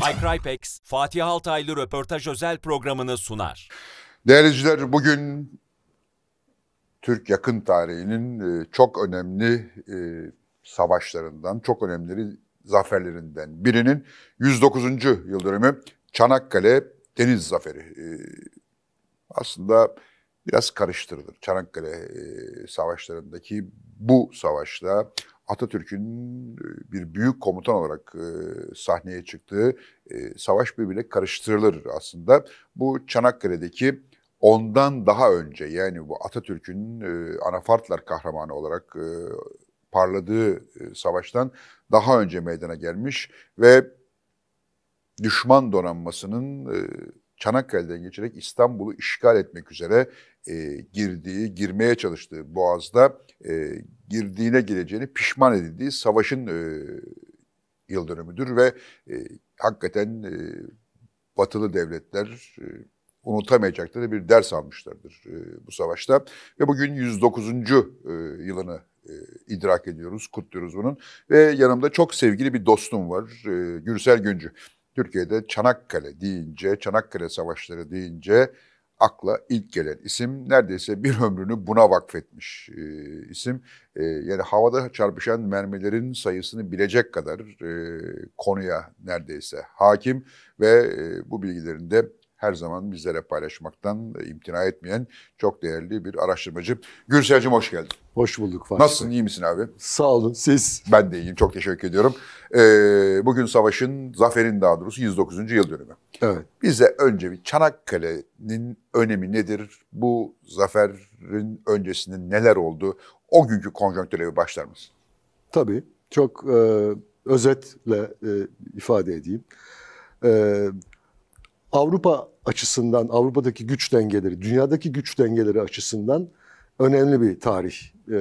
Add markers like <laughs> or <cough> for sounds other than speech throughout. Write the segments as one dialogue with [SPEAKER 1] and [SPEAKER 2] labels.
[SPEAKER 1] iCrypex, Fatih Altaylı röportaj özel programını sunar.
[SPEAKER 2] Değerli izleyiciler, bugün Türk yakın tarihinin e, çok önemli e, savaşlarından, çok önemli zaferlerinden birinin 109. yıl dönümü Çanakkale Deniz Zaferi. E, aslında biraz karıştırılır. Çanakkale savaşlarındaki bu savaşta Atatürk'ün e, bir büyük komutan olarak e, sahneye çıktığı e, savaş birbirine karıştırılır aslında. Bu Çanakkale'deki ondan daha önce yani bu Atatürk'ün e, Anafartlar kahramanı olarak parladığı savaştan daha önce meydana gelmiş ve düşman donanmasının Çanakkale'den geçerek İstanbul'u işgal etmek üzere e, girdiği, girmeye çalıştığı Boğaz'da e, girdiğine geleceğini pişman edildiği savaşın e, yıl dönümüdür ve e, hakikaten e, batılı devletler e, unutamayacakları bir ders almışlardır e, bu savaşta. Ve bugün 109. E, yılını e, idrak ediyoruz, kutluyoruz bunun. Ve yanımda çok sevgili bir dostum var, e, Gürsel Güncü. Türkiye'de Çanakkale deyince, Çanakkale Savaşları deyince akla ilk gelen isim neredeyse bir ömrünü buna vakfetmiş e, isim. E, yani havada çarpışan mermilerin sayısını bilecek kadar e, konuya neredeyse hakim ve e, bu bilgilerin de her zaman bizlere paylaşmaktan e, imtina etmeyen çok değerli bir araştırmacı. Gürsel'cim hoş geldin.
[SPEAKER 1] Hoş bulduk Fatih. Nasılsın,
[SPEAKER 2] iyi misin abi? Sağ olun, siz? Ben de iyiyim, çok teşekkür ediyorum. Ee, bugün savaşın, zaferin daha doğrusu 109. yıl dönümü. Evet. Bize önce bir Çanakkale'nin önemi nedir? Bu zaferin öncesinde neler oldu? O günkü konjonktüre bir başlar mısın?
[SPEAKER 1] Tabii, çok e, özetle e, ifade edeyim. E, Avrupa açısından, Avrupa'daki güç dengeleri, dünyadaki güç dengeleri açısından önemli bir tarih e,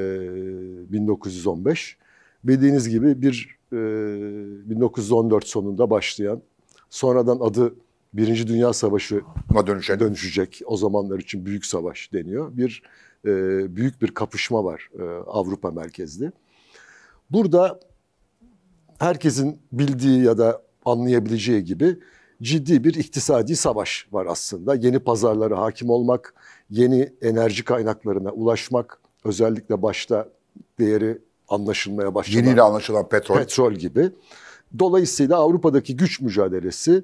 [SPEAKER 1] 1915. Bildiğiniz gibi bir e, 1914 sonunda başlayan, sonradan adı Birinci Dünya Savaşı'na dönüşecek. dönüşecek. O zamanlar için büyük savaş deniyor. Bir e, büyük bir kapışma var e, Avrupa merkezli. Burada herkesin bildiği ya da anlayabileceği gibi ciddi bir iktisadi savaş var aslında. Yeni pazarlara hakim olmak, yeni enerji kaynaklarına ulaşmak, özellikle başta değeri anlaşılmaya başlayan yeni ile anlaşılan petrol petrol gibi. Dolayısıyla Avrupa'daki güç mücadelesi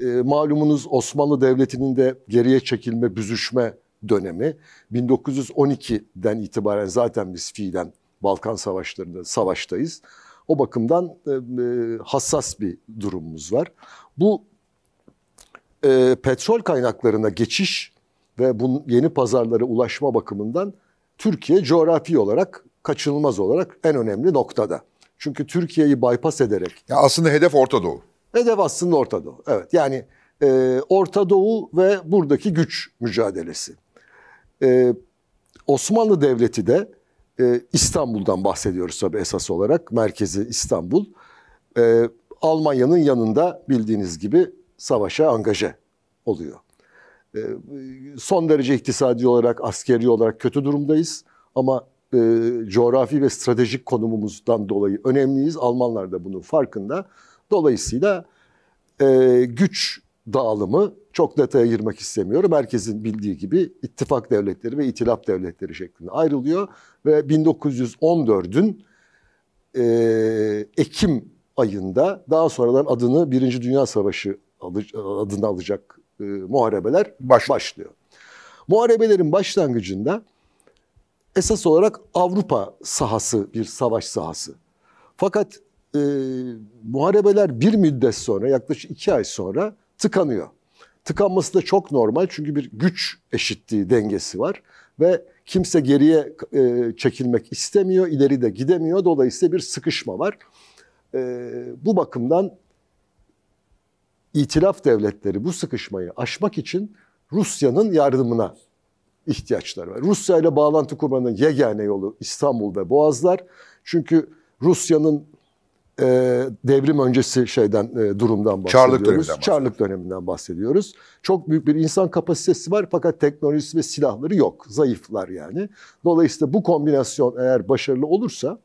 [SPEAKER 1] e, malumunuz Osmanlı Devleti'nin de geriye çekilme, büzüşme dönemi 1912'den itibaren zaten biz fiilen Balkan Savaşları'nda savaştayız. O bakımdan e, e hassas bir durumumuz var. Bu e, petrol kaynaklarına geçiş ve bu yeni pazarlara ulaşma bakımından Türkiye coğrafi olarak kaçınılmaz olarak en önemli noktada. Çünkü Türkiye'yi bypass ederek. Ya aslında hedef Orta Doğu. Hedef aslında Orta Doğu. Evet yani e, Orta Doğu ve buradaki güç mücadelesi. E, Osmanlı Devleti de e, İstanbul'dan bahsediyoruz tabii esas olarak. Merkezi İstanbul. E, Almanya'nın yanında bildiğiniz gibi savaşa angaje oluyor. Ee, son derece iktisadi olarak, askeri olarak kötü durumdayız ama e, coğrafi ve stratejik konumumuzdan dolayı önemliyiz. Almanlar da bunun farkında. Dolayısıyla e, güç dağılımı çok detaya girmek istemiyorum. Herkesin bildiği gibi ittifak devletleri ve itilaf devletleri şeklinde ayrılıyor. Ve 1914'ün e, Ekim ayında daha sonradan adını Birinci Dünya Savaşı adını alacak e, muharebeler başlıyor. Muharebelerin başlangıcında esas olarak Avrupa sahası bir savaş sahası. Fakat e, muharebeler bir müddet sonra yaklaşık iki ay sonra tıkanıyor. Tıkanması da çok normal çünkü bir güç eşitliği dengesi var ve kimse geriye e, çekilmek istemiyor, ileri de gidemiyor. Dolayısıyla bir sıkışma var. E, bu bakımdan İtilaf devletleri bu sıkışmayı aşmak için Rusya'nın yardımına ihtiyaçları var. Rusya ile bağlantı kurmanın yegane yolu İstanbul ve Boğazlar. Çünkü Rusya'nın e, devrim öncesi şeyden e, durumdan bahsediyoruz. Çarlık döneminden, Çarlık döneminden bahsediyoruz. Çok büyük bir insan kapasitesi var fakat teknolojisi ve silahları yok. Zayıflar yani. Dolayısıyla bu kombinasyon eğer başarılı olursa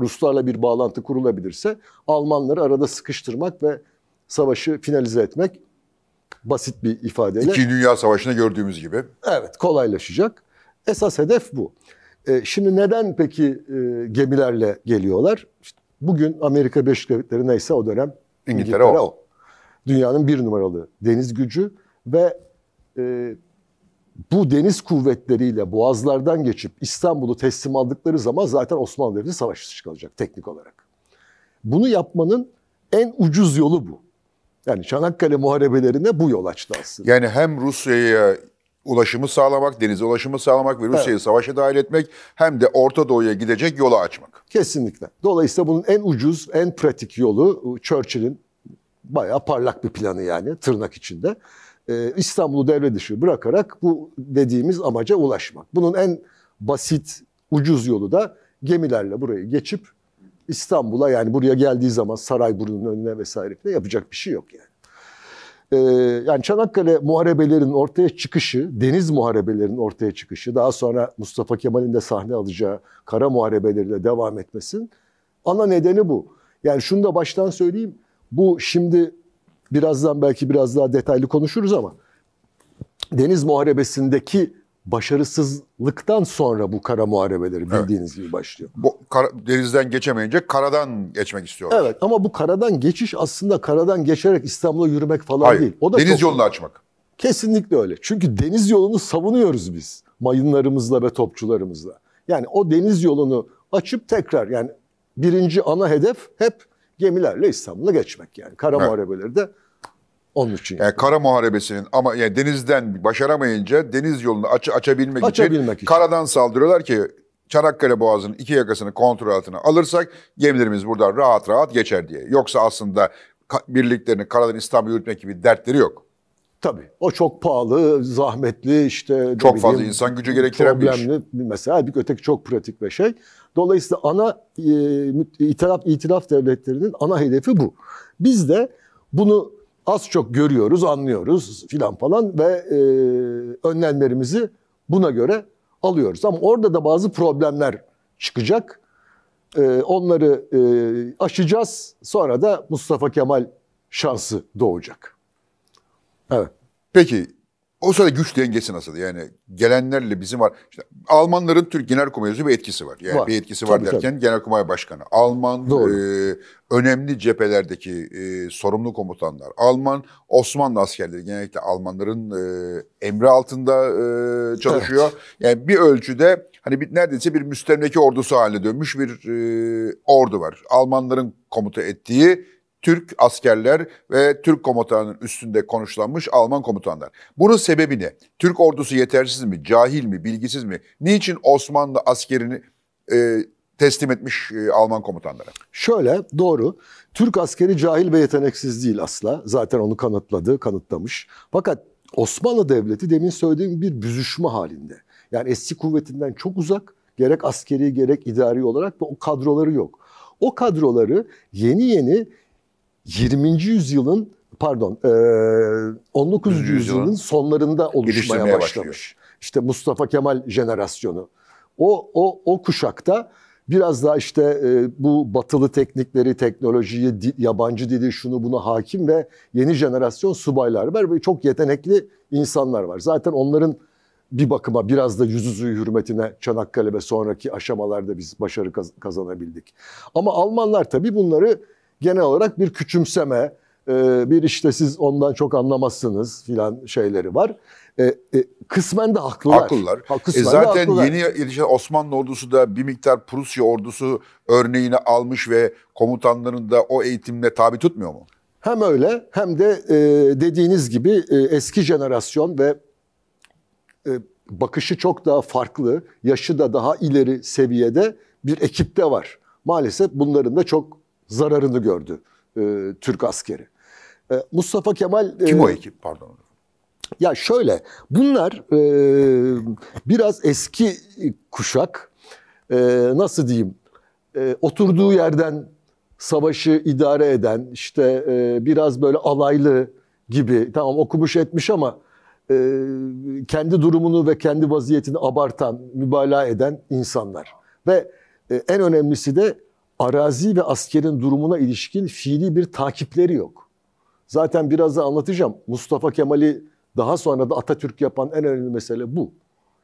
[SPEAKER 1] Ruslarla bir bağlantı kurulabilirse Almanları arada sıkıştırmak ve savaşı finalize etmek basit bir ifadeyle. İki Dünya Savaşı'nda gördüğümüz gibi. Evet kolaylaşacak. Esas hedef bu. E, şimdi neden peki e, gemilerle geliyorlar? İşte bugün Amerika Birleşik Devletleri neyse o dönem İngiltere, İngiltere o. o. Dünyanın bir numaralı deniz gücü ve e, bu deniz kuvvetleriyle boğazlardan geçip İstanbul'u teslim aldıkları zaman zaten Osmanlı Devleti savaş dışı kalacak teknik olarak. Bunu yapmanın en ucuz yolu bu. Yani Çanakkale muharebelerine bu yol açtı aslında. Yani hem
[SPEAKER 2] Rusya'ya ulaşımı sağlamak, denize ulaşımı sağlamak ve Rusya'yı evet. savaşa dahil etmek hem de Orta Doğu'ya gidecek yolu açmak.
[SPEAKER 1] Kesinlikle. Dolayısıyla bunun en ucuz, en pratik yolu e, Churchill'in bayağı parlak bir planı yani tırnak içinde. Ee, İstanbul'u devre dışı bırakarak bu dediğimiz amaca ulaşmak. Bunun en basit, ucuz yolu da gemilerle burayı geçip İstanbul'a yani buraya geldiği zaman Sarayburnu'nun önüne vesaire falan yapacak bir şey yok yani. Ee, yani Çanakkale muharebelerinin ortaya çıkışı, deniz muharebelerinin ortaya çıkışı, daha sonra Mustafa Kemal'in de sahne alacağı kara muharebeleriyle devam etmesin. Ana nedeni bu. Yani şunu da baştan söyleyeyim. Bu şimdi birazdan belki biraz daha detaylı konuşuruz ama deniz muharebesindeki başarısızlıktan sonra bu kara muharebeleri bildiğiniz evet. gibi başlıyor. Bu
[SPEAKER 2] kara, denizden geçemeyince karadan geçmek istiyorlar. Evet
[SPEAKER 1] ama bu karadan geçiş aslında karadan geçerek İstanbul'a yürümek falan Hayır, değil. O da deniz çok... yolunu açmak. Kesinlikle öyle. Çünkü deniz yolunu savunuyoruz biz mayınlarımızla ve topçularımızla. Yani o deniz yolunu açıp tekrar yani birinci ana hedef hep gemilerle İstanbul'a geçmek yani. Kara evet. muharebeleri de onun için.
[SPEAKER 2] Yani kara muharebesinin ama yani denizden başaramayınca deniz yolunu aç, açabilmek, açabilmek için, için karadan saldırıyorlar ki Çanakkale Boğazı'nın iki yakasını kontrol altına alırsak gemilerimiz buradan rahat rahat geçer diye. Yoksa aslında birliklerini karadan İstanbul yürütmek gibi dertleri yok.
[SPEAKER 1] Tabii. O çok pahalı, zahmetli işte. Çok fazla insan gücü gerektiren bir iş. mesela bir öteki çok pratik bir şey. Dolayısıyla ana e, itiraf, itiraf devletlerinin ana hedefi bu. Biz de bunu az çok görüyoruz, anlıyoruz filan falan ve e, önlemlerimizi buna göre alıyoruz. Ama orada da bazı problemler çıkacak. E, onları e, aşacağız. Sonra da Mustafa Kemal şansı doğacak. Evet. Peki
[SPEAKER 2] o sırada güç dengesi nasıl? Yani gelenlerle bizim var. İşte Almanların Türk Genelkurmay'a bir etkisi var. Yani var. bir etkisi tabii, var derken tabii. Genelkurmay Başkanı, Alman e, önemli cephelerdeki e, sorumlu komutanlar, Alman Osmanlı askerleri genellikle Almanların e, emri altında e, çalışıyor. Evet. Yani bir ölçüde hani bir, neredeyse bir müstemleke ordusu haline dönmüş bir e, ordu var. Almanların komuta ettiği Türk askerler ve Türk komutanının üstünde konuşlanmış Alman komutanlar. Bunun sebebi ne? Türk ordusu yetersiz mi, cahil mi, bilgisiz mi? Niçin Osmanlı askerini
[SPEAKER 1] e, teslim etmiş e, Alman komutanlara? Şöyle doğru. Türk askeri cahil ve yeteneksiz değil asla. Zaten onu kanıtladı, kanıtlamış. Fakat Osmanlı Devleti demin söylediğim bir büzüşme halinde. Yani eski kuvvetinden çok uzak. Gerek askeri gerek idari olarak ve o kadroları yok. O kadroları yeni yeni 20. yüzyılın pardon 19. Yüzyılın, yüzyılın sonlarında oluşmaya başlamış. Başlıyor. İşte Mustafa Kemal jenerasyonu. O o o kuşakta biraz daha işte bu batılı teknikleri, teknolojiyi, yabancı dili şunu bunu hakim ve yeni jenerasyon subaylar var ve çok yetenekli insanlar var. Zaten onların bir bakıma biraz da yüzüzü hürmetine Çanakkale ve sonraki aşamalarda biz başarı kazanabildik. Ama Almanlar tabii bunları genel olarak bir küçümseme, e, bir işte siz ondan çok anlamazsınız filan şeyleri var. E, e, kısmen de haklılar. Haklılar. Ha, e, kısmen e zaten de haklılar. yeni
[SPEAKER 2] yetişen Osmanlı ordusu da bir miktar Prusya ordusu örneğini almış ve komutanların da o eğitimle tabi tutmuyor mu?
[SPEAKER 1] Hem öyle hem de e, dediğiniz gibi e, eski jenerasyon ve e, bakışı çok daha farklı, yaşı da daha ileri seviyede bir ekipte var. Maalesef bunların da çok zararını gördü e, Türk askeri. E, Mustafa Kemal... E, Kim o ekip pardon? Ya şöyle bunlar e, biraz eski kuşak e, nasıl diyeyim e, oturduğu yerden savaşı idare eden işte e, biraz böyle alaylı gibi tamam okumuş etmiş ama e, kendi durumunu ve kendi vaziyetini abartan, mübalağa eden insanlar. Ve e, en önemlisi de arazi ve askerin durumuna ilişkin fiili bir takipleri yok. Zaten biraz da anlatacağım. Mustafa Kemal'i daha sonra da Atatürk yapan en önemli mesele bu.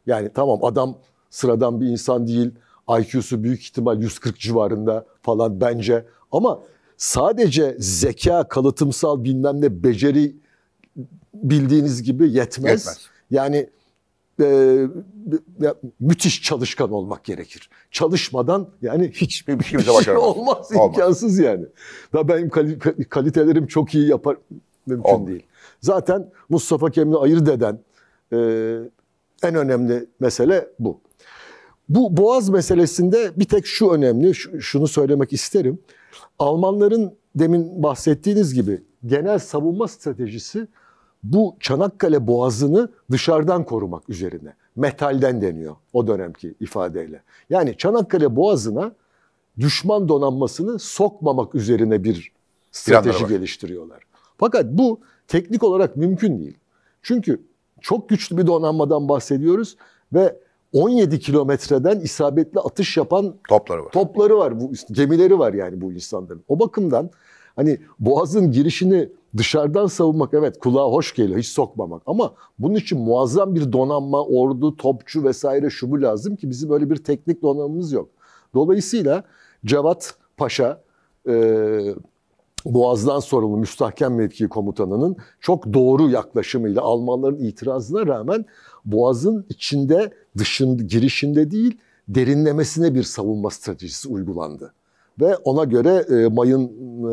[SPEAKER 1] Yani tamam adam sıradan bir insan değil. IQ'su büyük ihtimal 140 civarında falan bence. Ama sadece zeka, kalıtımsal bilmem ne beceri bildiğiniz gibi yetmez. yetmez. Yani e, müthiş çalışkan olmak gerekir. Çalışmadan yani hiçbir bir şey, şey olmaz, olmaz, imkansız yani. Da benim kalitelerim çok iyi yapar mümkün olmaz. değil. Zaten Mustafa Kemal'i ayırt eden e, en önemli mesele bu. Bu Boğaz meselesinde bir tek şu önemli, şunu söylemek isterim. Almanların demin bahsettiğiniz gibi genel savunma stratejisi bu Çanakkale Boğazı'nı dışarıdan korumak üzerine. Metalden deniyor o dönemki ifadeyle. Yani Çanakkale Boğazı'na düşman donanmasını sokmamak üzerine bir strateji geliştiriyorlar. Fakat bu teknik olarak mümkün değil. Çünkü çok güçlü bir donanmadan bahsediyoruz ve 17 kilometreden isabetli atış yapan topları var. Topları var bu gemileri var yani bu insanların. O bakımdan Hani boğazın girişini dışarıdan savunmak evet kulağa hoş geliyor hiç sokmamak ama bunun için muazzam bir donanma, ordu, topçu vesaire şu bu lazım ki bizim böyle bir teknik donanımımız yok. Dolayısıyla Cevat Paşa e, Boğaz'dan sorumlu müstahkem mevki komutanının çok doğru yaklaşımıyla Almanların itirazına rağmen Boğaz'ın içinde, dışın, girişinde değil derinlemesine bir savunma stratejisi uygulandı ve ona göre e, mayın e,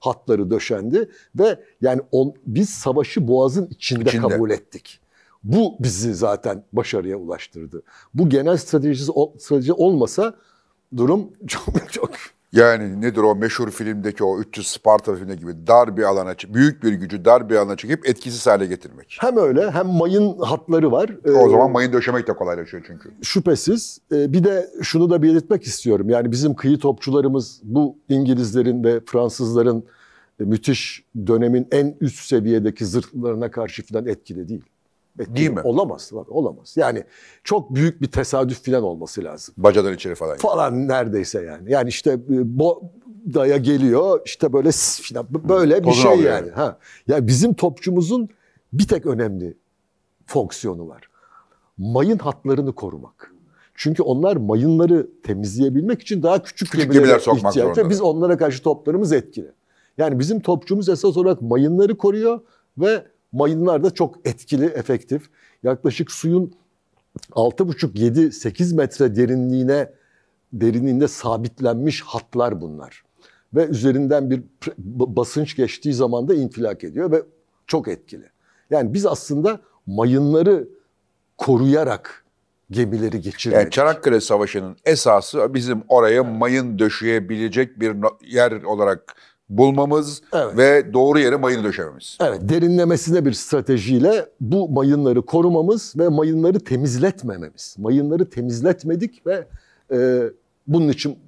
[SPEAKER 1] hatları döşendi ve yani on, biz savaşı boğazın içinde, içinde kabul ettik. Bu bizi zaten başarıya ulaştırdı. Bu genel stratejisi strateji olmasa durum <laughs> çok çok yani
[SPEAKER 2] nedir o meşhur filmdeki o 300 Sparta filmi gibi dar bir alana, büyük bir gücü dar bir alana çekip etkisiz hale getirmek. Hem
[SPEAKER 1] öyle hem mayın hatları var.
[SPEAKER 2] E, o ee, zaman mayın döşemek de kolaylaşıyor çünkü.
[SPEAKER 1] Şüphesiz. Ee, bir de şunu da belirtmek istiyorum. Yani bizim kıyı topçularımız bu İngilizlerin ve Fransızların e, müthiş dönemin en üst seviyedeki zırhlarına karşı falan etkili değil. Değil mi? Olamaz. Bak, olamaz. Yani çok büyük bir tesadüf falan olması lazım. Bacadan içeri falan. Falan neredeyse yani. Yani işte e, bo daya geliyor işte böyle falan, böyle Hı. bir şey yani. yani. Ha. Ya yani bizim topçumuzun bir tek önemli fonksiyonu var. Mayın hatlarını korumak. Çünkü onlar mayınları temizleyebilmek için daha küçük, küçük gemilere sokmak ihtiyaç ve biz onlara karşı toplarımız etkili. Yani bizim topçumuz esas olarak mayınları koruyor ve Mayınlar da çok etkili, efektif. Yaklaşık suyun 6,5-7-8 metre derinliğine derinliğinde sabitlenmiş hatlar bunlar. Ve üzerinden bir basınç geçtiği zaman da infilak ediyor ve çok etkili. Yani biz aslında mayınları koruyarak gemileri geçirmek. Yani Çanakkale
[SPEAKER 2] Savaşı'nın esası bizim oraya mayın döşeyebilecek bir yer olarak bulmamız evet. ve doğru yere mayını döşememiz.
[SPEAKER 1] Evet, derinlemesine bir stratejiyle bu mayınları korumamız ve mayınları temizletmememiz. Mayınları temizletmedik ve e, bunun için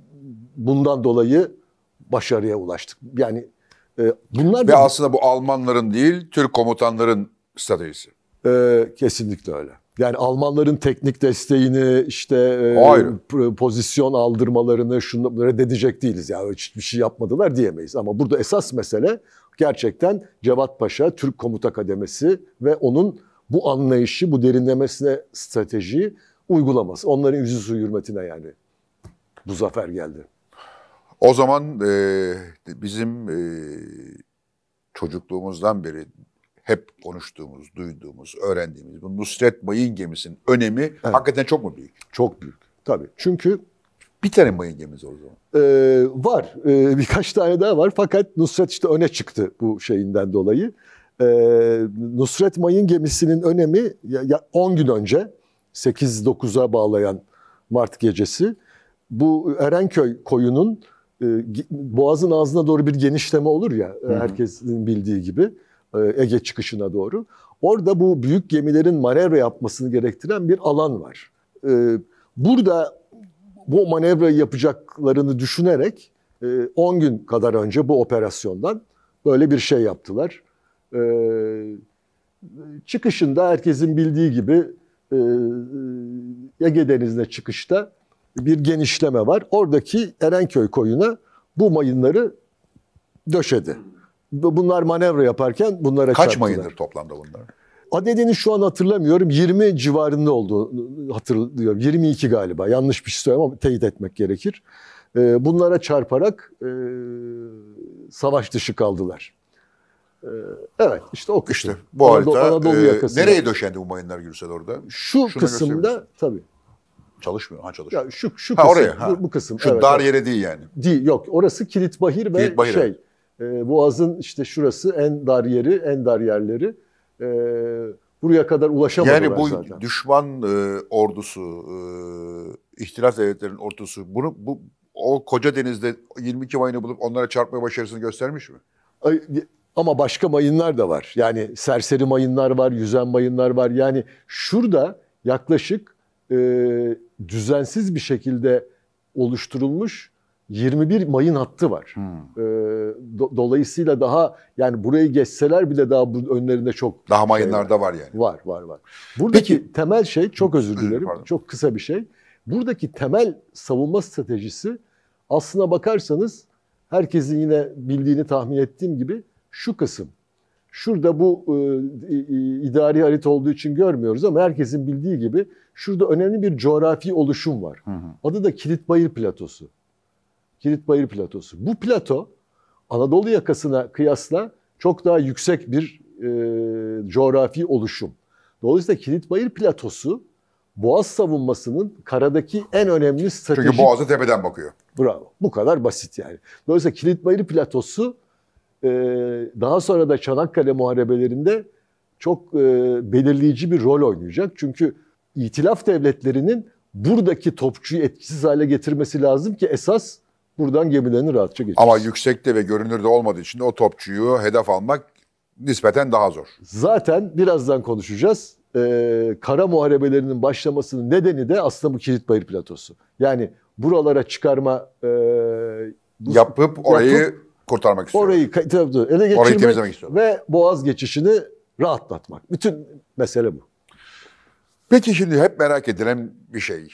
[SPEAKER 1] bundan dolayı başarıya ulaştık. Yani e, bunlar ve da,
[SPEAKER 2] aslında bu Almanların değil, Türk komutanların stratejisi.
[SPEAKER 1] E, kesinlikle öyle. Yani Almanların teknik desteğini, işte e, pozisyon aldırmalarını şunlara reddedecek değiliz. Yani hiçbir şey yapmadılar diyemeyiz. Ama burada esas mesele gerçekten Cevat Paşa, Türk Komuta Kademesi ve onun bu anlayışı, bu derinlemesine stratejiyi uygulaması. Onların yüzü su hürmetine yani bu zafer geldi.
[SPEAKER 2] O zaman e, bizim e, çocukluğumuzdan beri hep konuştuğumuz, duyduğumuz, öğrendiğimiz bu Nusret Mayın gemisinin önemi evet. hakikaten çok mu büyük? Çok büyük. Tabii.
[SPEAKER 1] Çünkü bir tane mayın gemisi o zaman. Ee, var. Ee, <laughs> birkaç tane daha var. Fakat Nusret işte öne çıktı bu şeyinden dolayı. Ee, Nusret Mayın gemisinin önemi 10 gün önce 8-9'a bağlayan Mart gecesi bu Erenköy koyunun e, boğazın ağzına doğru bir genişleme olur ya Hı-hı. herkesin bildiği gibi. E, Ege çıkışına doğru. Orada bu büyük gemilerin manevra yapmasını gerektiren bir alan var. E, burada bu manevrayı yapacaklarını düşünerek 10 e, gün kadar önce bu operasyondan böyle bir şey yaptılar. Çıkışında herkesin bildiği gibi Ege Denizi'ne çıkışta bir genişleme var. Oradaki Erenköy koyuna bu mayınları döşedi. Bunlar manevra yaparken bunlara Kaç çarptılar. mayındır toplamda bunlar? Adedini şu an hatırlamıyorum. 20 civarında oldu hatırlıyorum. 22 galiba. Yanlış bir şey söylüyorum ama teyit etmek gerekir. Ee, bunlara çarparak e, savaş dışı kaldılar. Ee, evet işte o kısım. İşte bu Anadolu, harita Anadolu e, yakasında. nereye döşendi bu
[SPEAKER 2] mayınlar Gürsel orada? Şu Şunu kısımda tabii. Çalışmıyor. Ha çalışıyor. Ya şu şu ha, kısım, oraya, ha. Bu, bu kısım. Şu evet, dar yere değil yani.
[SPEAKER 1] Değil yok. Orası Kilitbahir ve Kilitbahir. şey e, boğazın işte şurası en dar yeri, en dar yerleri. E, buraya kadar ulaşamadılar yani bu zaten.
[SPEAKER 2] düşman e, ordusu, e, ihtilaf devletlerinin ordusu bunu bu o koca denizde 22 mayını bulup onlara çarpma başarısını
[SPEAKER 1] göstermiş mi? Ay, ama başka mayınlar da var. Yani serseri mayınlar var, yüzen mayınlar var. Yani şurada yaklaşık e, düzensiz bir şekilde oluşturulmuş 21 mayın hattı var. Hmm. E, do, dolayısıyla daha yani burayı geçseler bile daha bu önlerinde çok daha mayınlar da var yani. Var var var. Buradaki Peki. temel şey çok özür dilerim. çok kısa bir şey. Buradaki temel savunma stratejisi aslına bakarsanız herkesin yine bildiğini tahmin ettiğim gibi şu kısım. Şurada bu e, idari harita olduğu için görmüyoruz ama herkesin bildiği gibi şurada önemli bir coğrafi oluşum var. Hı hı. Adı da Kilitbayır Platosu. Kilitbayır Platosu. Bu plato Anadolu yakasına kıyasla çok daha yüksek bir e, coğrafi oluşum. Dolayısıyla Kilitbayır Platosu Boğaz savunmasının karadaki en önemli stratejik... Çünkü Boğazı
[SPEAKER 2] tepeden bakıyor.
[SPEAKER 1] Bravo. Bu kadar basit yani. Dolayısıyla Kilitbayır Platosu e, daha sonra da Çanakkale muharebelerinde çok e, belirleyici bir rol oynayacak. Çünkü itilaf devletlerinin buradaki topçuyu etkisiz hale getirmesi lazım ki esas buradan gemilerini rahatça geçirir.
[SPEAKER 2] Ama yüksekte ve görünürde olmadığı için o topçuyu hedef almak nispeten daha zor.
[SPEAKER 1] Zaten birazdan konuşacağız. Ee, kara muharebelerinin başlamasının nedeni de aslında bu kilit bayır platosu. Yani buralara çıkarma e,
[SPEAKER 2] yapıp orayı yapıp, kurtarmak istiyor.
[SPEAKER 1] Orayı tabii, ele temizlemek istiyor. ve boğaz geçişini rahatlatmak. Bütün mesele bu. Peki şimdi hep merak edilen bir şey.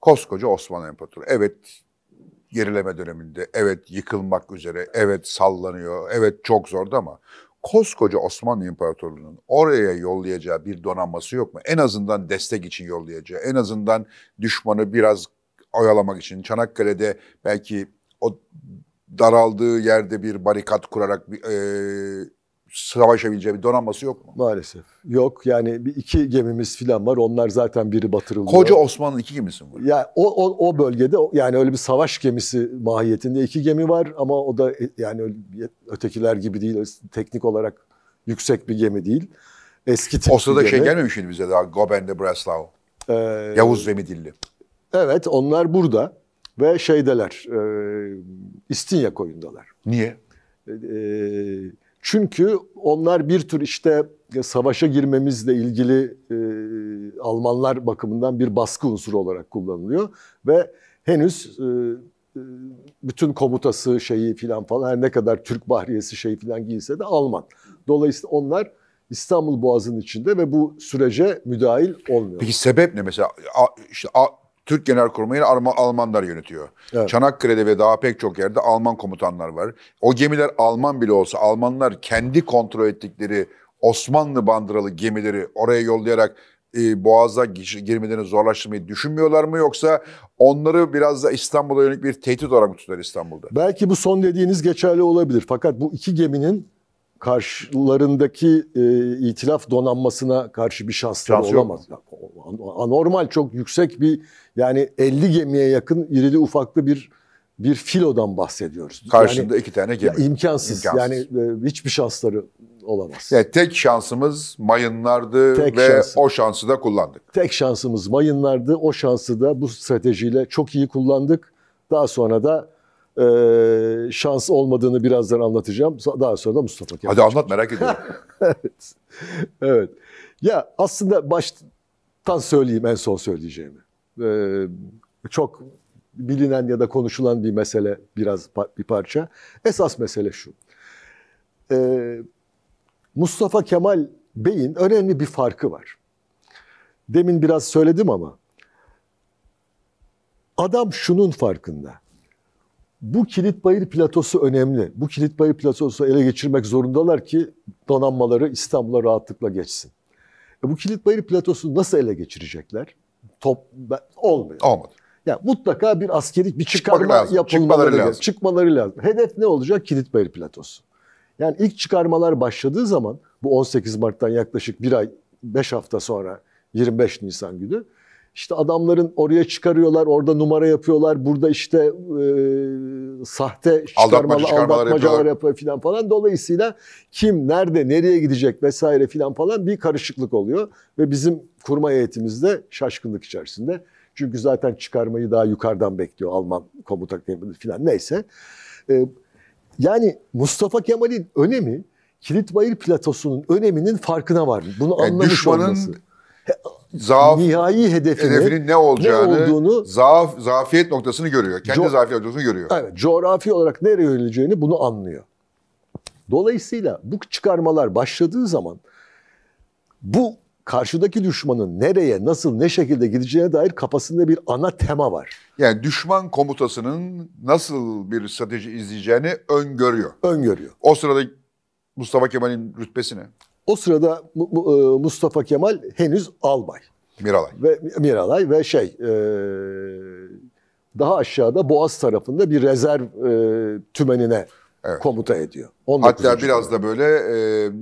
[SPEAKER 1] Koskoca
[SPEAKER 2] Osmanlı İmparatoru. Evet gerileme döneminde. Evet yıkılmak üzere, evet sallanıyor, evet çok zordu ama koskoca Osmanlı İmparatorluğu'nun oraya yollayacağı bir donanması yok mu? En azından destek için yollayacağı, en azından düşmanı biraz oyalamak için Çanakkale'de belki o daraldığı yerde bir barikat kurarak bir, e, savaşabileceği bir donanması yok mu?
[SPEAKER 1] Maalesef. Yok yani bir iki gemimiz filan var. Onlar zaten biri batırıldı. Koca
[SPEAKER 2] Osmanlı iki gemisi
[SPEAKER 1] mi var? Ya o, o, o bölgede yani öyle bir savaş gemisi mahiyetinde iki gemi var ama o da e, yani ötekiler gibi değil. Teknik olarak yüksek bir gemi değil. Eski tip O sırada şey gelmemiş şimdi bize daha Goben'de Breslau. Ee, Yavuz ve Midilli. Evet onlar burada ve şeydeler. E, İstinye koyundalar. Niye? Eee e, çünkü onlar bir tür işte savaşa girmemizle ilgili e, Almanlar bakımından bir baskı unsuru olarak kullanılıyor ve henüz e, e bütün komutası şeyi filan falan her ne kadar Türk bahriyesi şeyi filan giyse de Alman. Dolayısıyla onlar İstanbul Boğazı'nın içinde ve bu sürece müdahil olmuyor. Peki sebep ne mesela? A, işte A, Türk Genelkurmayı
[SPEAKER 2] Alman, Almanlar yönetiyor. Evet. Çanakkale'de ve daha pek çok yerde Alman komutanlar var. O gemiler Alman bile olsa Almanlar kendi kontrol ettikleri Osmanlı bandıralı gemileri oraya yollayarak e, Boğaz'a girmelerini zorlaştırmayı düşünmüyorlar mı yoksa onları biraz da İstanbul'a yönelik bir tehdit olarak mı tutar İstanbul'da?
[SPEAKER 1] Belki bu son dediğiniz geçerli olabilir. Fakat bu iki geminin karşılarındaki e, itilaf donanmasına karşı bir şansları Şans olamaz. Yok anormal çok yüksek bir yani 50 gemiye yakın irili ufaklı bir bir filodan bahsediyoruz. Karşında yani, iki tane gemi. Ya imkansız. imkansız. Yani e, hiçbir şansları olamaz. Yani tek şansımız mayınlardı
[SPEAKER 2] tek ve şansı. o şansı da kullandık.
[SPEAKER 1] Tek şansımız mayınlardı. O şansı da bu stratejiyle çok iyi kullandık. Daha sonra da e, şans olmadığını birazdan anlatacağım. Daha sonra da Mustafa Kemal. Hadi anlat merak ediyorum. <laughs> evet. Evet. Ya aslında baş tan söyleyeyim en son söyleyeceğimi. Ee, çok bilinen ya da konuşulan bir mesele biraz bir parça. Esas mesele şu. Ee, Mustafa Kemal Bey'in önemli bir farkı var. Demin biraz söyledim ama adam şunun farkında. Bu kilit bayır platosu önemli. Bu kilit bayır platosu ele geçirmek zorundalar ki donanmaları İstanbul'a rahatlıkla geçsin. E bu Kilitbayır Platosu nasıl ele geçirecekler? Top olmuyor. Olmadı. Ya yani mutlaka bir askeri bir çıkarma Çıkmak lazım. yapılmaları Çıkmaları lazım. Çıkmaları lazım. Hedef ne olacak? Kilitbayır platosu. Yani ilk çıkarmalar başladığı zaman bu 18 Mart'tan yaklaşık bir ay 5 hafta sonra 25 Nisan günü işte adamların oraya çıkarıyorlar, orada numara yapıyorlar, burada işte e, sahte çıkarmalı, aldatmacalar yapıyor filan falan. Dolayısıyla kim, nerede, nereye gidecek vesaire filan falan bir karışıklık oluyor. Ve bizim kurma heyetimizde şaşkınlık içerisinde. Çünkü zaten çıkarmayı daha yukarıdan bekliyor Alman komuta filan neyse. E, yani Mustafa Kemal'in önemi Kilit Platosu'nun öneminin farkına var. Bunu yani düşmanın... olması zaaf nihai hedefini, hedefinin ne olacağını, ne olduğunu,
[SPEAKER 2] zaaf zafiyet noktasını görüyor. Kendi co- zafiyet noktasını görüyor. Evet,
[SPEAKER 1] coğrafi olarak nereye yöneleceğini bunu anlıyor. Dolayısıyla bu çıkarmalar başladığı zaman bu karşıdaki düşmanın nereye, nasıl, ne şekilde gideceğine dair kafasında bir ana tema var. Yani düşman komutasının nasıl bir strateji izleyeceğini öngörüyor.
[SPEAKER 2] Öngörüyor. O sırada Mustafa Kemal'in rütbesi ne?
[SPEAKER 1] O sırada e, Mustafa Kemal henüz albay. Miralay. Ve Miralay ve şey e, daha aşağıda Boğaz tarafında bir rezerv e, tümenine evet. komuta ediyor. Hatta
[SPEAKER 2] biraz da böyle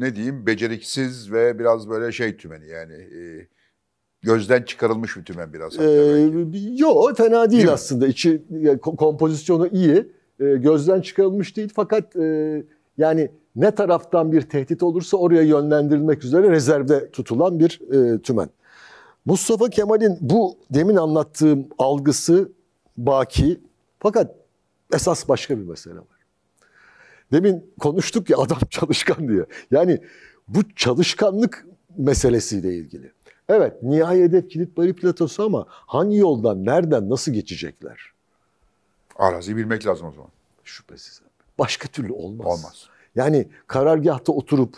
[SPEAKER 2] ne diyeyim beceriksiz ve biraz böyle şey tümeni yani gözden çıkarılmış bir tümen biraz.
[SPEAKER 1] Hatta ee, yo fena değil, değil aslında. Mi? İçi kompozisyonu iyi. gözden çıkarılmış değil fakat yani ne taraftan bir tehdit olursa oraya yönlendirilmek üzere rezervde tutulan bir e, tümen. Mustafa Kemal'in bu demin anlattığım algısı baki fakat esas başka bir mesele var. Demin konuştuk ya adam <laughs> çalışkan diye. Yani bu çalışkanlık meselesiyle ilgili. Evet nihai hedef Kilitbari Platosu ama hangi yoldan, nereden, nasıl geçecekler?
[SPEAKER 2] Arazi bilmek lazım o zaman. Şüphesiz.
[SPEAKER 1] Başka türlü olmaz. Olmaz. Yani karargahta oturup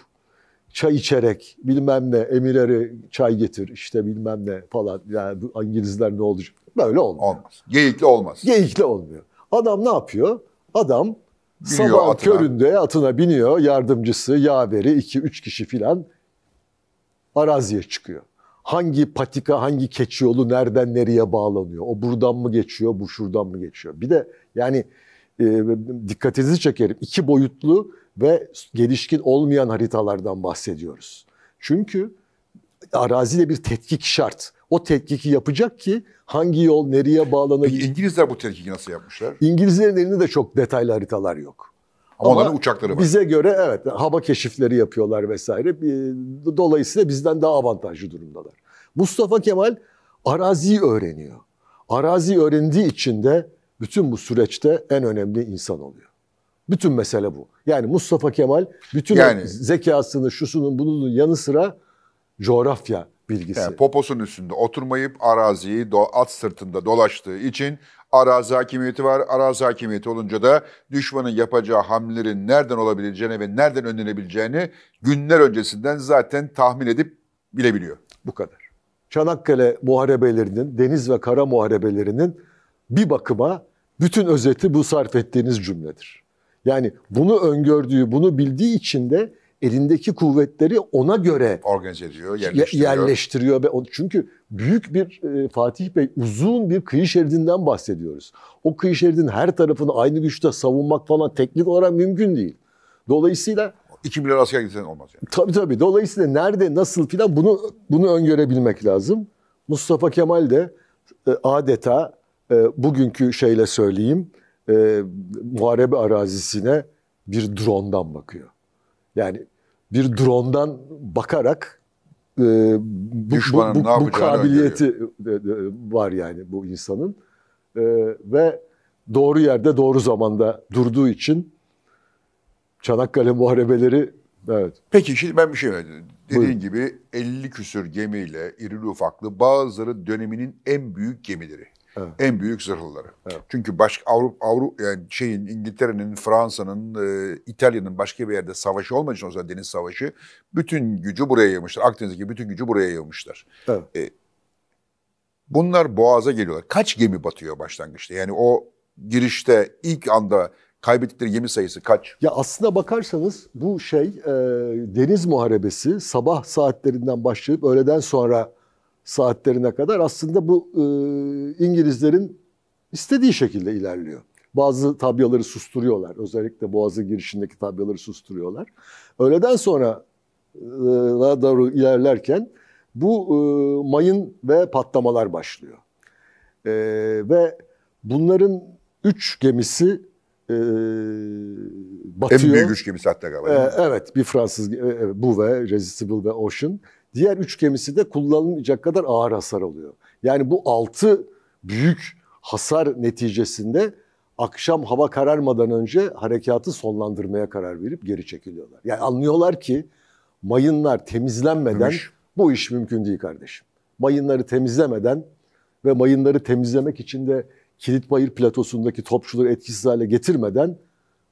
[SPEAKER 1] çay içerek bilmem ne emirleri çay getir işte bilmem ne falan yani bu İngilizler ne olacak böyle olmuyor. Olmaz. Geyikli olmaz. Geyikli olmuyor. Adam ne yapıyor? Adam biniyor sabah atına. köründe atına biniyor yardımcısı yaveri iki üç kişi filan araziye çıkıyor. Hangi patika, hangi keçi yolu nereden nereye bağlanıyor? O buradan mı geçiyor, bu şuradan mı geçiyor? Bir de yani e, dikkatinizi çekerim. iki boyutlu ve gelişkin olmayan haritalardan bahsediyoruz. Çünkü araziyle bir tetkik şart. O tetkiki yapacak ki hangi yol nereye bağlanabilir. Peki İngilizler bu tetkiki nasıl yapmışlar? İngilizlerin elinde de çok detaylı haritalar yok.
[SPEAKER 2] Ama onların uçakları var.
[SPEAKER 1] Bize göre evet hava keşifleri yapıyorlar vesaire. Dolayısıyla bizden daha avantajlı durumdalar. Mustafa Kemal araziyi öğreniyor. Arazi öğrendiği için de bütün bu süreçte en önemli insan oluyor. Bütün mesele bu. Yani Mustafa Kemal bütün yani, zekasını, şusunun, bununun yanı sıra coğrafya
[SPEAKER 2] bilgisi. Yani poposunun üstünde oturmayıp araziyi do- at sırtında dolaştığı için arazi hakimiyeti var. Arazi hakimiyeti olunca da düşmanın yapacağı hamlelerin nereden olabileceğini ve nereden önlenebileceğini günler öncesinden zaten tahmin edip bilebiliyor.
[SPEAKER 1] Bu kadar. Çanakkale muharebelerinin, deniz ve kara muharebelerinin bir bakıma bütün özeti bu sarf ettiğiniz cümledir. Yani bunu öngördüğü, bunu bildiği için de elindeki kuvvetleri ona göre organize
[SPEAKER 2] ediyor, yerleştiriyor.
[SPEAKER 1] yerleştiriyor ve çünkü büyük bir e, Fatih Bey uzun bir kıyı şeridinden bahsediyoruz. O kıyı şeridin her tarafını aynı güçte savunmak falan teknik olarak mümkün değil. Dolayısıyla 2 milyon asker gitsen olmaz yani. Tabii tabii. Dolayısıyla nerede, nasıl filan bunu bunu öngörebilmek lazım. Mustafa Kemal de e, adeta e, bugünkü şeyle söyleyeyim e, muharebe arazisine bir drondan bakıyor. Yani bir drondan bakarak e, bu, bu, bu, bu kabiliyeti görüyor. E, e, var yani bu insanın. E, ve doğru yerde doğru zamanda durduğu için Çanakkale muharebeleri evet. Peki şimdi ben bir şey öğrendim. Dediğin Buyurun. gibi 50 küsür
[SPEAKER 2] gemiyle irili ufaklı bazıları döneminin en büyük gemileri. Evet. En büyük zırhlıları. Evet. Çünkü başka Avrupa, Avrupa yani şeyin İngiltere'nin, Fransa'nın, e, İtalya'nın başka bir yerde savaşı olmadığı için o zaman deniz savaşı bütün gücü buraya yığmışlar. Akdeniz'deki bütün gücü buraya yığmışlar. Evet. E, bunlar boğaza geliyorlar. Kaç gemi batıyor başlangıçta? Yani o girişte ilk anda kaybettikleri gemi sayısı kaç?
[SPEAKER 1] Ya aslında bakarsanız bu şey e, deniz muharebesi sabah saatlerinden başlayıp öğleden sonra saatlerine kadar aslında bu e, İngilizlerin istediği şekilde ilerliyor. Bazı tabyaları susturuyorlar. Özellikle Boğaz'ın girişindeki tabyaları susturuyorlar. Öğleden sonra e, doğru ilerlerken bu e, mayın ve patlamalar başlıyor. E, ve bunların üç gemisi e, batıyor. En büyük üç
[SPEAKER 2] gemisi hatta galiba.
[SPEAKER 1] E, evet bir Fransız e, e bu ve Resistible ve Ocean. Diğer üç gemisi de kullanılmayacak kadar ağır hasar alıyor. Yani bu altı büyük hasar neticesinde akşam hava kararmadan önce harekatı sonlandırmaya karar verip geri çekiliyorlar. Yani anlıyorlar ki mayınlar temizlenmeden Gümüş. bu iş mümkün değil kardeşim. Mayınları temizlemeden ve mayınları temizlemek için de Kilitbayır platosundaki topçuları etkisiz hale getirmeden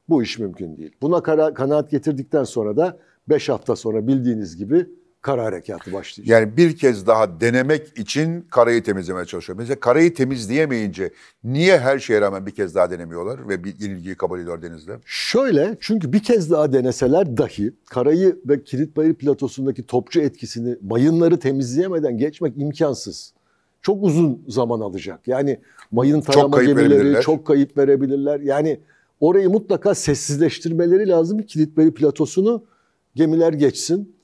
[SPEAKER 1] bu iş mümkün değil. Buna kara, kanaat getirdikten sonra da 5 hafta sonra bildiğiniz gibi kara harekatı başlayacak.
[SPEAKER 2] Yani bir kez daha denemek için karayı temizlemeye çalışıyor. Mesela karayı temizleyemeyince niye her şeye rağmen bir kez daha denemiyorlar ve bir yenilgiyi kabul ediyor denizde?
[SPEAKER 1] Şöyle çünkü bir kez daha deneseler dahi karayı ve Kilitbayır platosundaki topçu etkisini mayınları temizleyemeden geçmek imkansız. Çok uzun zaman alacak. Yani mayın tarama çok gemileri çok kayıp verebilirler. Yani orayı mutlaka sessizleştirmeleri lazım. Kilitbayır platosunu gemiler geçsin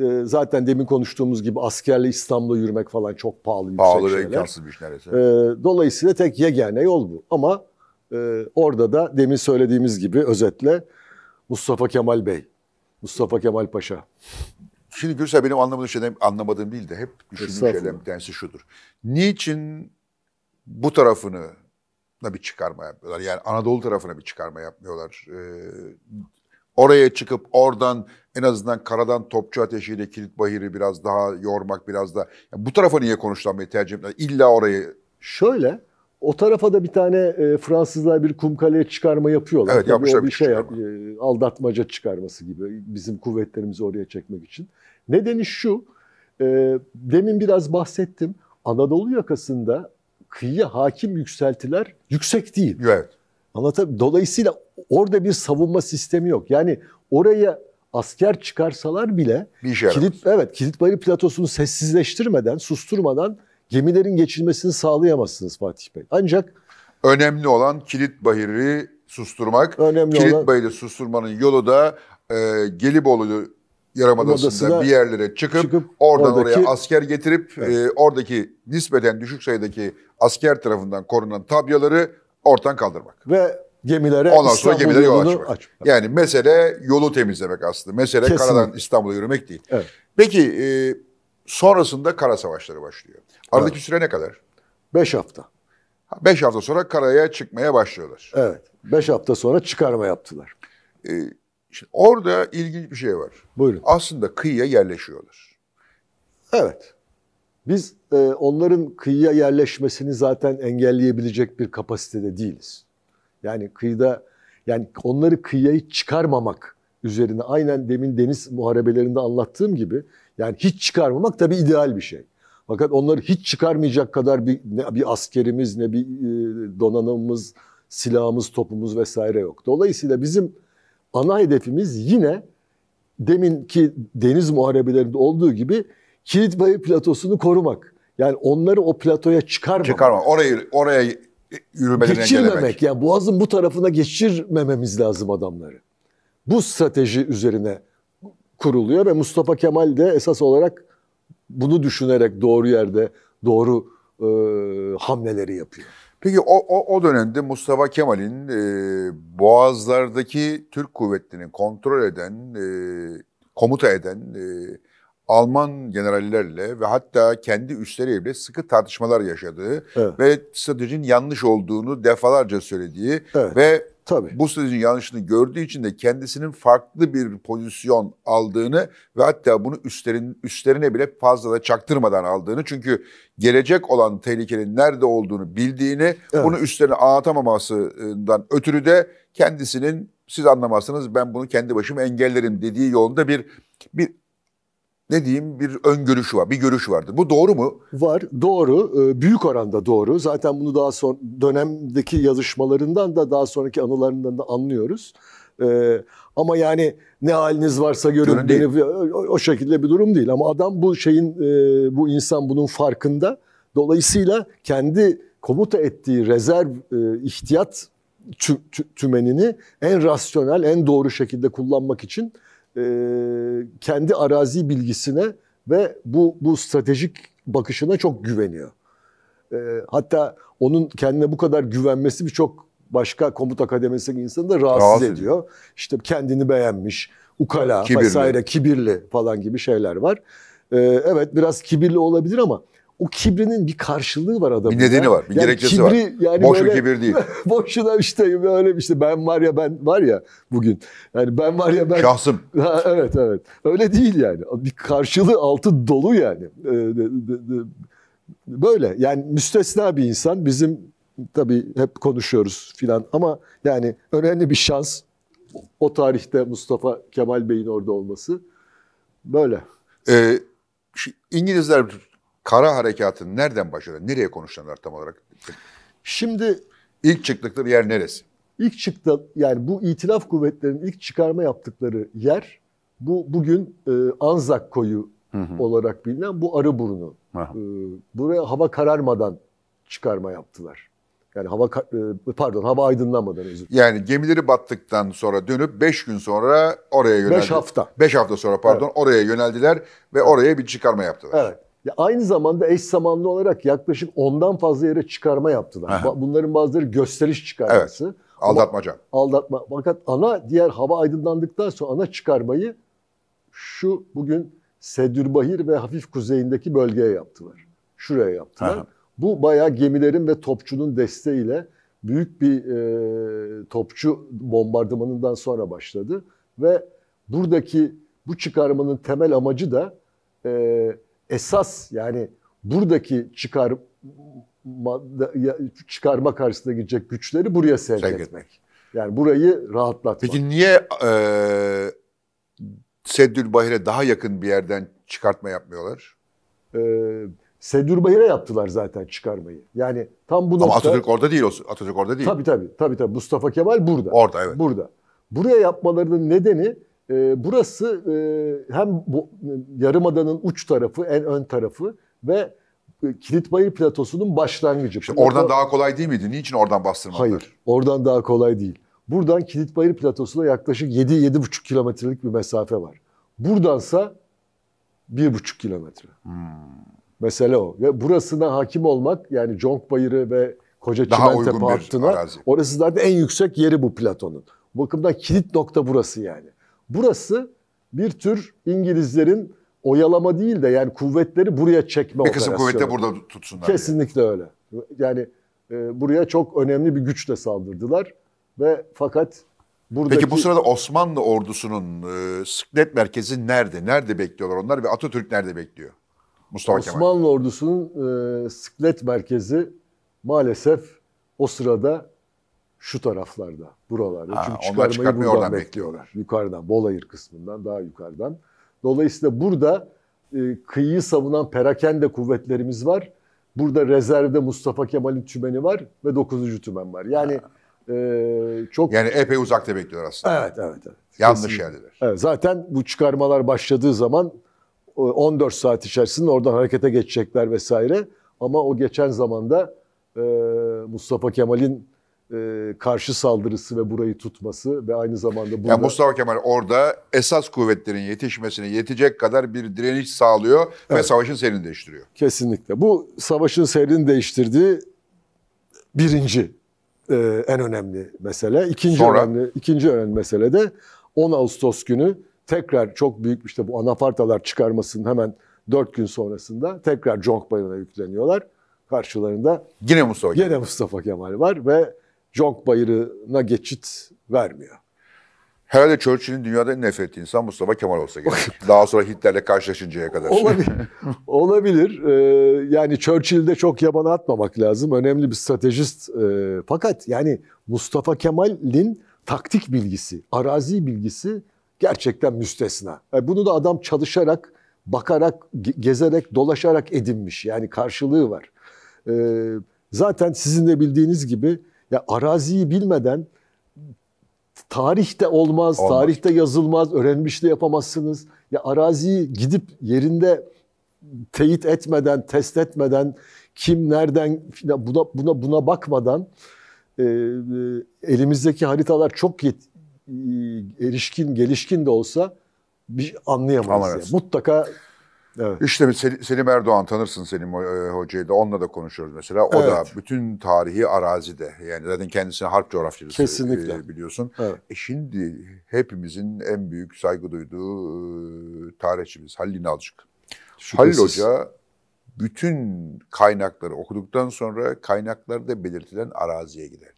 [SPEAKER 1] ee, zaten demin konuştuğumuz gibi askerle İstanbul'a yürümek falan çok pahalı. Pahalı ve imkansız bir iş neredeyse. E, dolayısıyla tek yegane yol bu. Ama e, orada da demin söylediğimiz gibi özetle Mustafa Kemal Bey, Mustafa Kemal Paşa. Şimdi Gürsel benim anlamadığım şeyden anlamadığım
[SPEAKER 2] değil de hep düşündüğüm şeyden bir tanesi şudur. Niçin bu tarafını da bir çıkarma yapmıyorlar? Yani Anadolu tarafına bir çıkarma yapmıyorlar. Ee, oraya çıkıp oradan en azından karadan topçu ateşiyle kilit bahiri biraz daha yormak biraz da yani bu tarafa niye konuşlanmayı tercih etmediler? İlla orayı
[SPEAKER 1] şöyle o tarafa da bir tane e, Fransızlar bir kumkaleye çıkarma yapıyorlar. Evet, Tabii yapmışlar bir, şey çıkarma. E, aldatmaca çıkarması gibi bizim kuvvetlerimizi oraya çekmek için. Nedeni şu. E, demin biraz bahsettim. Anadolu yakasında kıyı hakim yükseltiler yüksek değil. Evet. Anlatab Dolayısıyla orada bir savunma sistemi yok. Yani oraya asker çıkarsalar bile bir şey kilit var. evet kilit bayır platosunu sessizleştirmeden, susturmadan gemilerin geçilmesini sağlayamazsınız Fatih Bey. Ancak
[SPEAKER 2] önemli olan kilit bahiri susturmak. Önemli kilit olan... bayırı susturmanın yolu da e, Gelibolu Yarımadası'nda bir yerlere çıkıp, çıkıp oradan oradaki, oraya asker getirip e, evet. e, oradaki nispeten düşük sayıdaki asker tarafından korunan tabyaları ortadan kaldırmak. Ve gemilere Ondan sonra İstanbul gemilere yol açmak. açmak. Yani mesele yolu temizlemek aslında. Mesele Kesinlikle. karadan İstanbul'a yürümek değil. Evet. Peki e, sonrasında kara savaşları başlıyor. Aradaki evet. süre ne kadar?
[SPEAKER 1] Beş hafta. Beş hafta
[SPEAKER 2] sonra karaya çıkmaya başlıyorlar.
[SPEAKER 1] Evet. Beş hafta sonra çıkarma yaptılar. E, şimdi orada ilginç bir şey var. Buyurun. Aslında
[SPEAKER 2] kıyıya yerleşiyorlar.
[SPEAKER 1] Evet. Biz e, onların kıyıya yerleşmesini zaten engelleyebilecek bir kapasitede değiliz. Yani kıyıda yani onları kıyıya çıkarmamak üzerine aynen demin deniz muharebelerinde anlattığım gibi yani hiç çıkarmamak tabii ideal bir şey. Fakat onları hiç çıkarmayacak kadar bir, ne bir askerimiz ne bir e, donanımımız, silahımız, topumuz vesaire yok. Dolayısıyla bizim ana hedefimiz yine deminki deniz muharebelerinde olduğu gibi Kilit Bayı platosunu korumak. Yani onları o platoya çıkarmamak. Çıkarma. Orayı oraya
[SPEAKER 2] yürümelerine Geçirmemek
[SPEAKER 1] yani boğazın bu tarafına geçirmememiz lazım adamları. Bu strateji üzerine kuruluyor ve Mustafa Kemal de esas olarak bunu düşünerek doğru yerde doğru e, hamleleri yapıyor. Peki o,
[SPEAKER 2] o, o dönemde Mustafa Kemal'in e, Boğazlar'daki Türk kuvvetlerini kontrol eden, e, komuta eden e, Alman generallerle ve hatta kendi üstleriyle sıkı tartışmalar yaşadığı evet. ve stratejinin yanlış olduğunu defalarca söylediği evet. ve Tabii. Bu stratejinin yanlışını gördüğü için de kendisinin farklı bir pozisyon aldığını ve hatta bunu üstlerin üstlerine bile fazla da çaktırmadan aldığını çünkü gelecek olan tehlikenin nerede olduğunu bildiğini, evet. bunu üstlerine anlatamamasından ötürü de kendisinin siz anlamazsınız ben bunu kendi başıma engellerim dediği yolunda bir bir ne diyeyim bir öngörüşü var, bir
[SPEAKER 1] görüş vardı. Bu doğru mu? Var, doğru. Ee, büyük oranda doğru. Zaten bunu daha son dönemdeki yazışmalarından da daha sonraki anılarından da anlıyoruz. Ee, ama yani ne haliniz varsa görün beni o, şekilde bir durum değil. Ama adam bu şeyin, e, bu insan bunun farkında. Dolayısıyla kendi komuta ettiği rezerv e, ihtiyat tü, tü, tümenini en rasyonel, en doğru şekilde kullanmak için e, kendi arazi bilgisine ve bu bu stratejik bakışına çok güveniyor. E, hatta onun kendine bu kadar güvenmesi birçok başka komuta akademisindeki insanı da rahatsız, rahatsız ediyor. ediyor. İşte kendini beğenmiş, ukala kibirli. vesaire, kibirli falan gibi şeyler var. E, evet biraz kibirli olabilir ama o kibrinin bir karşılığı var adamın. Bir nedeni var, bir yani gerekçesi kibri, var. Yani Boş böyle, bir kibir değil. <laughs> boşuna işte böyle işte ben var ya ben var ya bugün. Yani ben var ya ben. Şahsım. <laughs> Ha, evet evet. Öyle değil yani. Bir karşılığı altı dolu yani. Ee, böyle yani müstesna bir insan. Bizim tabii hep konuşuyoruz filan ama yani önemli bir şans o tarihte Mustafa Kemal Bey'in orada olması. Böyle. Ee, İngilizler
[SPEAKER 2] kara harekatın nereden başladı, Nereye konuşlanlar tam olarak? Şimdi ilk çıktıkları yer neresi?
[SPEAKER 1] İlk çıktı yani bu itilaf kuvvetlerinin ilk çıkarma yaptıkları yer bu bugün e, Anzak koyu hı hı. olarak bilinen bu arı burnu. E, buraya hava kararmadan çıkarma yaptılar. Yani hava e, pardon hava aydınlanmadan özür
[SPEAKER 2] dilerim. Yani gemileri battıktan sonra dönüp 5 gün sonra oraya yöneldiler. 5 hafta. 5 hafta sonra pardon evet. oraya yöneldiler ve oraya bir çıkarma yaptılar.
[SPEAKER 1] Evet. Ya aynı zamanda eş zamanlı olarak yaklaşık ondan fazla yere çıkarma yaptılar. Aha. Bunların bazıları gösteriş çıkarması. Evet. Aldatmaca. Ama, aldatma. Fakat ana diğer hava aydınlandıktan sonra ana çıkarmayı şu bugün Sedürbahir ve hafif kuzeyindeki bölgeye yaptılar. Şuraya yaptılar. Aha. Bu bayağı gemilerin ve topçunun desteğiyle büyük bir e, topçu bombardımanından sonra başladı ve buradaki bu çıkarmanın temel amacı da e, esas yani buradaki çıkar çıkarma karşısında gidecek güçleri buraya sevk, etmek. etmek. Yani burayı rahatlatmak. Peki niye e,
[SPEAKER 2] Seddül Bahir'e daha yakın bir yerden çıkartma yapmıyorlar?
[SPEAKER 1] E, Seddül Bahir'e yaptılar zaten çıkarmayı. Yani tam bu Ama nokta... Ama Atatürk orada
[SPEAKER 2] değil. Atatürk
[SPEAKER 1] orada değil. Tabii tabii. tabii, tabii. Mustafa Kemal burada. Orada evet. Burada. Buraya yapmalarının nedeni e, burası e, hem bu, e, yarımadanın uç tarafı, en ön tarafı ve e, Kilit Bayır Platosu'nun başlangıcı. İşte oradan Plato...
[SPEAKER 2] daha kolay değil miydi? Niçin oradan bastırmadılar?
[SPEAKER 1] Hayır, oradan daha kolay değil. Buradan Kilit Bayır Platosu'na yaklaşık 7-7,5 kilometrelik bir mesafe var. Buradansa 1,5 kilometre. Hmm. Mesele o. Ve burasına hakim olmak yani Conk Bayırı ve Koca daha Çimentepe hattına orası zaten en yüksek yeri bu platonun. Bu bakımdan kilit nokta burası yani. Burası bir tür İngilizlerin oyalama değil de yani kuvvetleri buraya çekme bir kısım operasyonu. kuvveti burada tutsunlar. Kesinlikle yani. öyle. Yani e, buraya çok önemli bir güçle saldırdılar ve fakat buradaki... Peki bu sırada
[SPEAKER 2] Osmanlı ordusunun e, sıklet merkezi nerede? Nerede bekliyorlar onlar ve Atatürk nerede bekliyor? Mustafa Osmanlı
[SPEAKER 1] Kemal. ordusunun e, sıklet merkezi maalesef o sırada şu taraflarda, buralarda. Ha, Çünkü çıkarmayı çıkartmayı buradan bekliyorlar. Yukarıdan, Bolayır kısmından, daha yukarıdan. Dolayısıyla burada e, kıyıyı savunan perakende kuvvetlerimiz var. Burada rezervde Mustafa Kemal'in tümeni var ve 9. tümen var. Yani ha. E, çok yani epey
[SPEAKER 2] uzakta bekliyor aslında. Evet, evet, evet. Yanlış
[SPEAKER 1] Kesinlikle. Evet, zaten bu çıkarmalar başladığı zaman 14 saat içerisinde oradan harekete geçecekler vesaire. Ama o geçen zamanda e, Mustafa Kemal'in e, karşı saldırısı ve burayı tutması ve aynı zamanda... Burada... Yani Mustafa
[SPEAKER 2] Kemal orada esas kuvvetlerin yetişmesine yetecek kadar bir direniş sağlıyor evet. ve savaşın seyrini
[SPEAKER 1] değiştiriyor. Kesinlikle. Bu savaşın seyrini değiştirdiği birinci e, en önemli mesele. İkinci Sonra... önemli ikinci önemli mesele de 10 Ağustos günü tekrar çok büyük işte bu anafartalar çıkarmasının hemen 4 gün sonrasında tekrar Jong Bayırı'na yükleniyorlar. Karşılarında yine Mustafa Kemal, yine Mustafa Kemal var ve Jonk Bayırı'na geçit vermiyor. Herhalde Churchill'in dünyada
[SPEAKER 2] en nefret insan Mustafa Kemal olsa gerek. <laughs> Daha sonra Hitler'le karşılaşıncaya kadar. Olabilir.
[SPEAKER 1] <laughs> Olabilir. Ee, yani Churchill'de çok yabana atmamak lazım. Önemli bir stratejist. Ee, fakat yani Mustafa Kemal'in taktik bilgisi, arazi bilgisi gerçekten müstesna. Yani e, bunu da adam çalışarak, bakarak, gezerek, dolaşarak edinmiş. Yani karşılığı var. Ee, zaten sizin de bildiğiniz gibi ya araziyi bilmeden tarihte olmaz, olmaz, tarihte yazılmaz, öğrenmiş de yapamazsınız. Ya araziyi gidip yerinde teyit etmeden, test etmeden, kim nereden buna buna buna bakmadan e, e elimizdeki haritalar çok yet, e, erişkin, gelişkin de olsa bir anlayamayız. Yani. Mutlaka Evet. İşte Selim
[SPEAKER 2] Erdoğan tanırsın Selim e, Hoca'yı da onunla da konuşuyoruz mesela. O evet. da bütün tarihi arazide yani zaten kendisini harp coğrafyacısı Kesinlikle. E, biliyorsun. Evet. E şimdi hepimizin en büyük saygı duyduğu e, tarihçimiz Halil İnalcık. Şüphesiz. Halil Hoca bütün kaynakları okuduktan sonra kaynaklarda belirtilen araziye gider.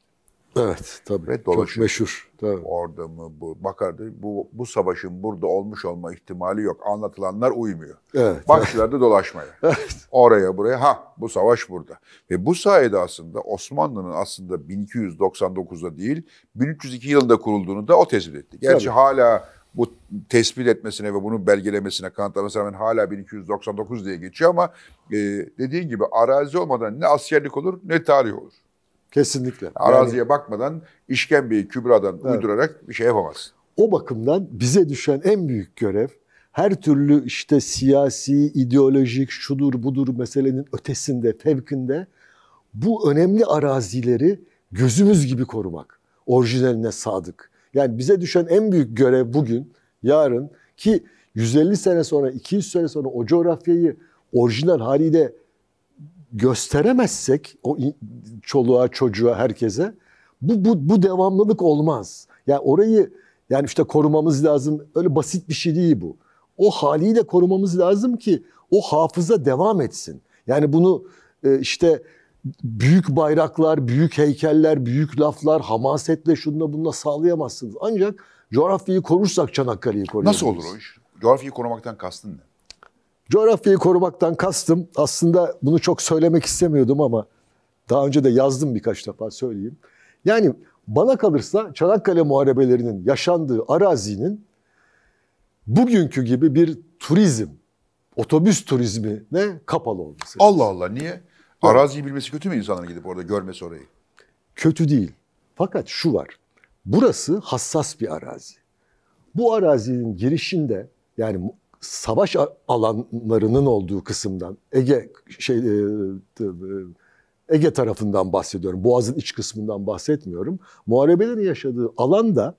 [SPEAKER 1] Evet tabii. Çok meşhur.
[SPEAKER 2] Tabii. Orada mı bu? Bakardı bu, bu savaşın burada olmuş olma ihtimali yok. Anlatılanlar uymuyor. Evet. Başlardı evet. dolaşmaya. <laughs> Evet. Oraya buraya ha bu savaş burada. Ve bu sayede aslında Osmanlı'nın aslında 1299'da değil 1302 yılında kurulduğunu da o tespit etti. Gerçi tabii. hala bu tespit etmesine ve bunu belgelemesine, kanıtlamasına rağmen hala 1299 diye geçiyor ama e, dediğin gibi arazi olmadan ne askerlik olur ne tarih olur. Kesinlikle. Araziye yani, bakmadan işkembeyi kübradan evet. uydurarak bir şey yapamaz.
[SPEAKER 1] O bakımdan bize düşen en büyük görev her türlü işte siyasi, ideolojik, şudur budur meselenin ötesinde, fevkinde bu önemli arazileri gözümüz gibi korumak. Orijinaline sadık. Yani bize düşen en büyük görev bugün, yarın ki 150 sene sonra, 200 sene sonra o coğrafyayı orijinal haliyle gösteremezsek o çoluğa, çocuğa, herkese bu bu bu devamlılık olmaz. Ya yani orayı yani işte korumamız lazım. Öyle basit bir şey değil bu. O haliyle korumamız lazım ki o hafıza devam etsin. Yani bunu e, işte büyük bayraklar, büyük heykeller, büyük laflar, hamasetle şunla bununla sağlayamazsınız. Ancak coğrafyayı korursak Çanakkale'yi koruyabiliriz. Nasıl olur o iş? Coğrafyayı korumaktan kastın ne? Coğrafyayı korumaktan kastım aslında bunu çok söylemek istemiyordum ama daha önce de yazdım birkaç defa söyleyeyim. Yani bana kalırsa Çanakkale muharebelerinin yaşandığı arazinin bugünkü gibi bir turizm, otobüs turizmine kapalı olması.
[SPEAKER 2] Allah Allah niye? Araziyi bilmesi kötü mü insanların gidip orada görmesi orayı? Kötü
[SPEAKER 1] değil. Fakat şu var. Burası hassas bir arazi. Bu arazinin girişinde yani savaş alanlarının olduğu kısımdan Ege şey e, e, Ege tarafından bahsediyorum. Boğaz'ın iç kısmından bahsetmiyorum. Muharebelerin yaşadığı alanda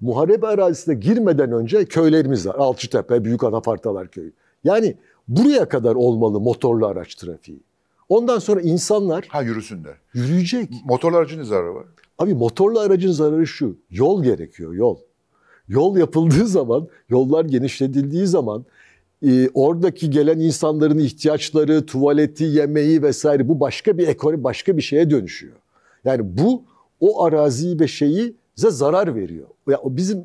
[SPEAKER 1] muharebe arazisine girmeden önce köylerimiz var. Alçıtepe, Büyük Anafartalar Köyü. Yani buraya kadar olmalı motorlu araç trafiği. Ondan sonra insanlar... Ha yürüsünler. Yürüyecek. Motorlu aracın zararı var. Abi motorlu aracın zararı şu. Yol gerekiyor, yol. Yol yapıldığı zaman, yollar genişletildiği zaman e, oradaki gelen insanların ihtiyaçları, tuvaleti, yemeği vesaire bu başka bir ekonomi, başka bir şeye dönüşüyor. Yani bu o araziyi ve şeyi bize zarar veriyor. Ya bizim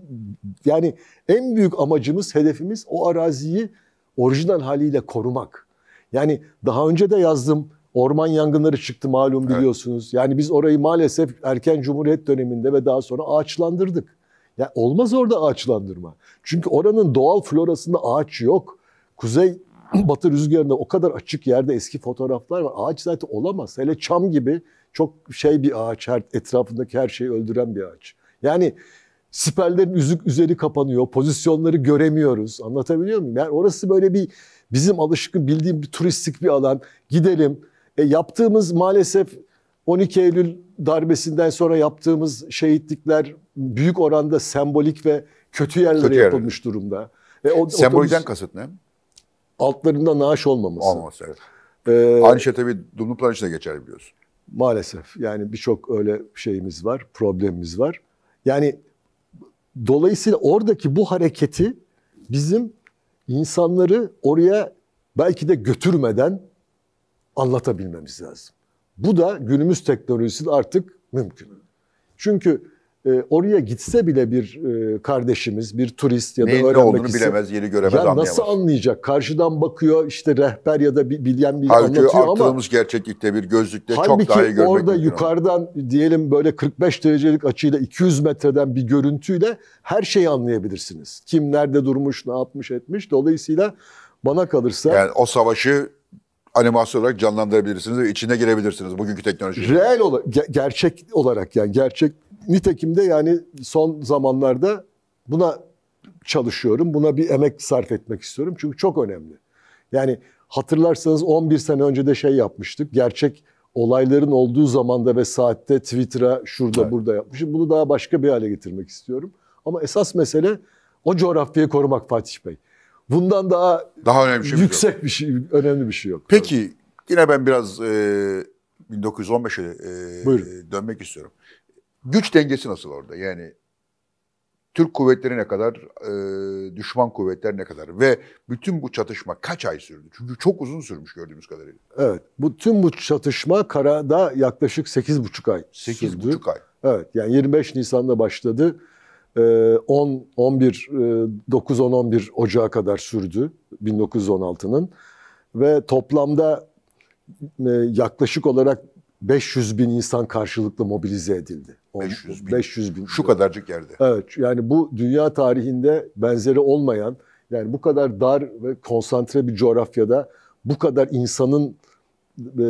[SPEAKER 1] yani en büyük amacımız, hedefimiz o araziyi orijinal haliyle korumak. Yani daha önce de yazdım. Orman yangınları çıktı malum biliyorsunuz. Evet. Yani biz orayı maalesef erken cumhuriyet döneminde ve daha sonra ağaçlandırdık. Ya olmaz orada ağaçlandırma. Çünkü oranın doğal florasında ağaç yok. Kuzey <clears throat> batı rüzgarında o kadar açık yerde eski fotoğraflar var. Ağaç zaten olamaz. Hele çam gibi çok şey bir ağaç, her, etrafındaki her şeyi öldüren bir ağaç. Yani siperlerin üzük üzeri kapanıyor, pozisyonları göremiyoruz. Anlatabiliyor muyum? Yani orası böyle bir bizim alışkın bildiğim bir turistik bir alan. Gidelim. E, yaptığımız maalesef 12 Eylül darbesinden sonra yaptığımız şehitlikler, büyük oranda sembolik ve kötü yerlere kötü yer. yapılmış durumda. E, o, Sembolden kasıt ne? Altlarında naaş olmaması. Olmaması evet. Ee, Aynı şey tabii dumluplar için de geçer biliyorsun. Maalesef yani birçok öyle şeyimiz var, problemimiz var. Yani dolayısıyla oradaki bu hareketi bizim insanları oraya belki de götürmeden anlatabilmemiz lazım. Bu da günümüz teknolojisinde artık mümkün. Çünkü e, oraya gitse bile bir e, kardeşimiz, bir turist ya da Neyin öğrenmek ne olduğunu ise, bilemez, yeri göremez, ya anlayamaz. Nasıl anlayacak? Karşıdan bakıyor işte rehber ya da bilen bir Halbuki anlatıyor ama... Halbuki
[SPEAKER 2] gerçeklikte bir gözlükte çok daha iyi görmek orada
[SPEAKER 1] yukarıdan diyelim böyle 45 derecelik açıyla 200 metreden bir görüntüyle her şeyi anlayabilirsiniz. Kim nerede durmuş, ne yapmış, etmiş. Dolayısıyla bana kalırsa... Yani o
[SPEAKER 2] savaşı animasyon olarak canlandırabilirsiniz ve içine girebilirsiniz bugünkü teknoloji. Reel olarak,
[SPEAKER 1] gerçek olarak yani gerçek Nitekim de yani son zamanlarda buna çalışıyorum. Buna bir emek sarf etmek istiyorum. Çünkü çok önemli. Yani hatırlarsanız 11 sene önce de şey yapmıştık. Gerçek olayların olduğu zamanda ve saatte Twitter'a şurada evet. burada yapmışım. Bunu daha başka bir hale getirmek istiyorum. Ama esas mesele o coğrafyayı korumak Fatih Bey. Bundan daha daha önemli bir şey yüksek yok. bir şey, önemli bir şey yok. Peki yine ben biraz e, 1915'e e,
[SPEAKER 2] dönmek istiyorum güç dengesi nasıl orada? Yani Türk kuvvetleri ne kadar, e, düşman kuvvetler ne kadar ve bütün bu çatışma kaç ay sürdü? Çünkü çok uzun sürmüş gördüğümüz kadarıyla.
[SPEAKER 1] Evet, bu tüm bu çatışma karada yaklaşık 8,5 ay 8 sürdü. 8,5 ay. Evet, yani 25 Nisan'da başladı. 10, 11, 9, 10, 11 Ocağı kadar sürdü 1916'nın. Ve toplamda e, yaklaşık olarak 500 bin insan karşılıklı mobilize edildi. 500 bin. 500 bin. Şu kadarcık yerde. Evet yani bu dünya tarihinde benzeri olmayan yani bu kadar dar ve konsantre bir coğrafyada bu kadar insanın e, e, e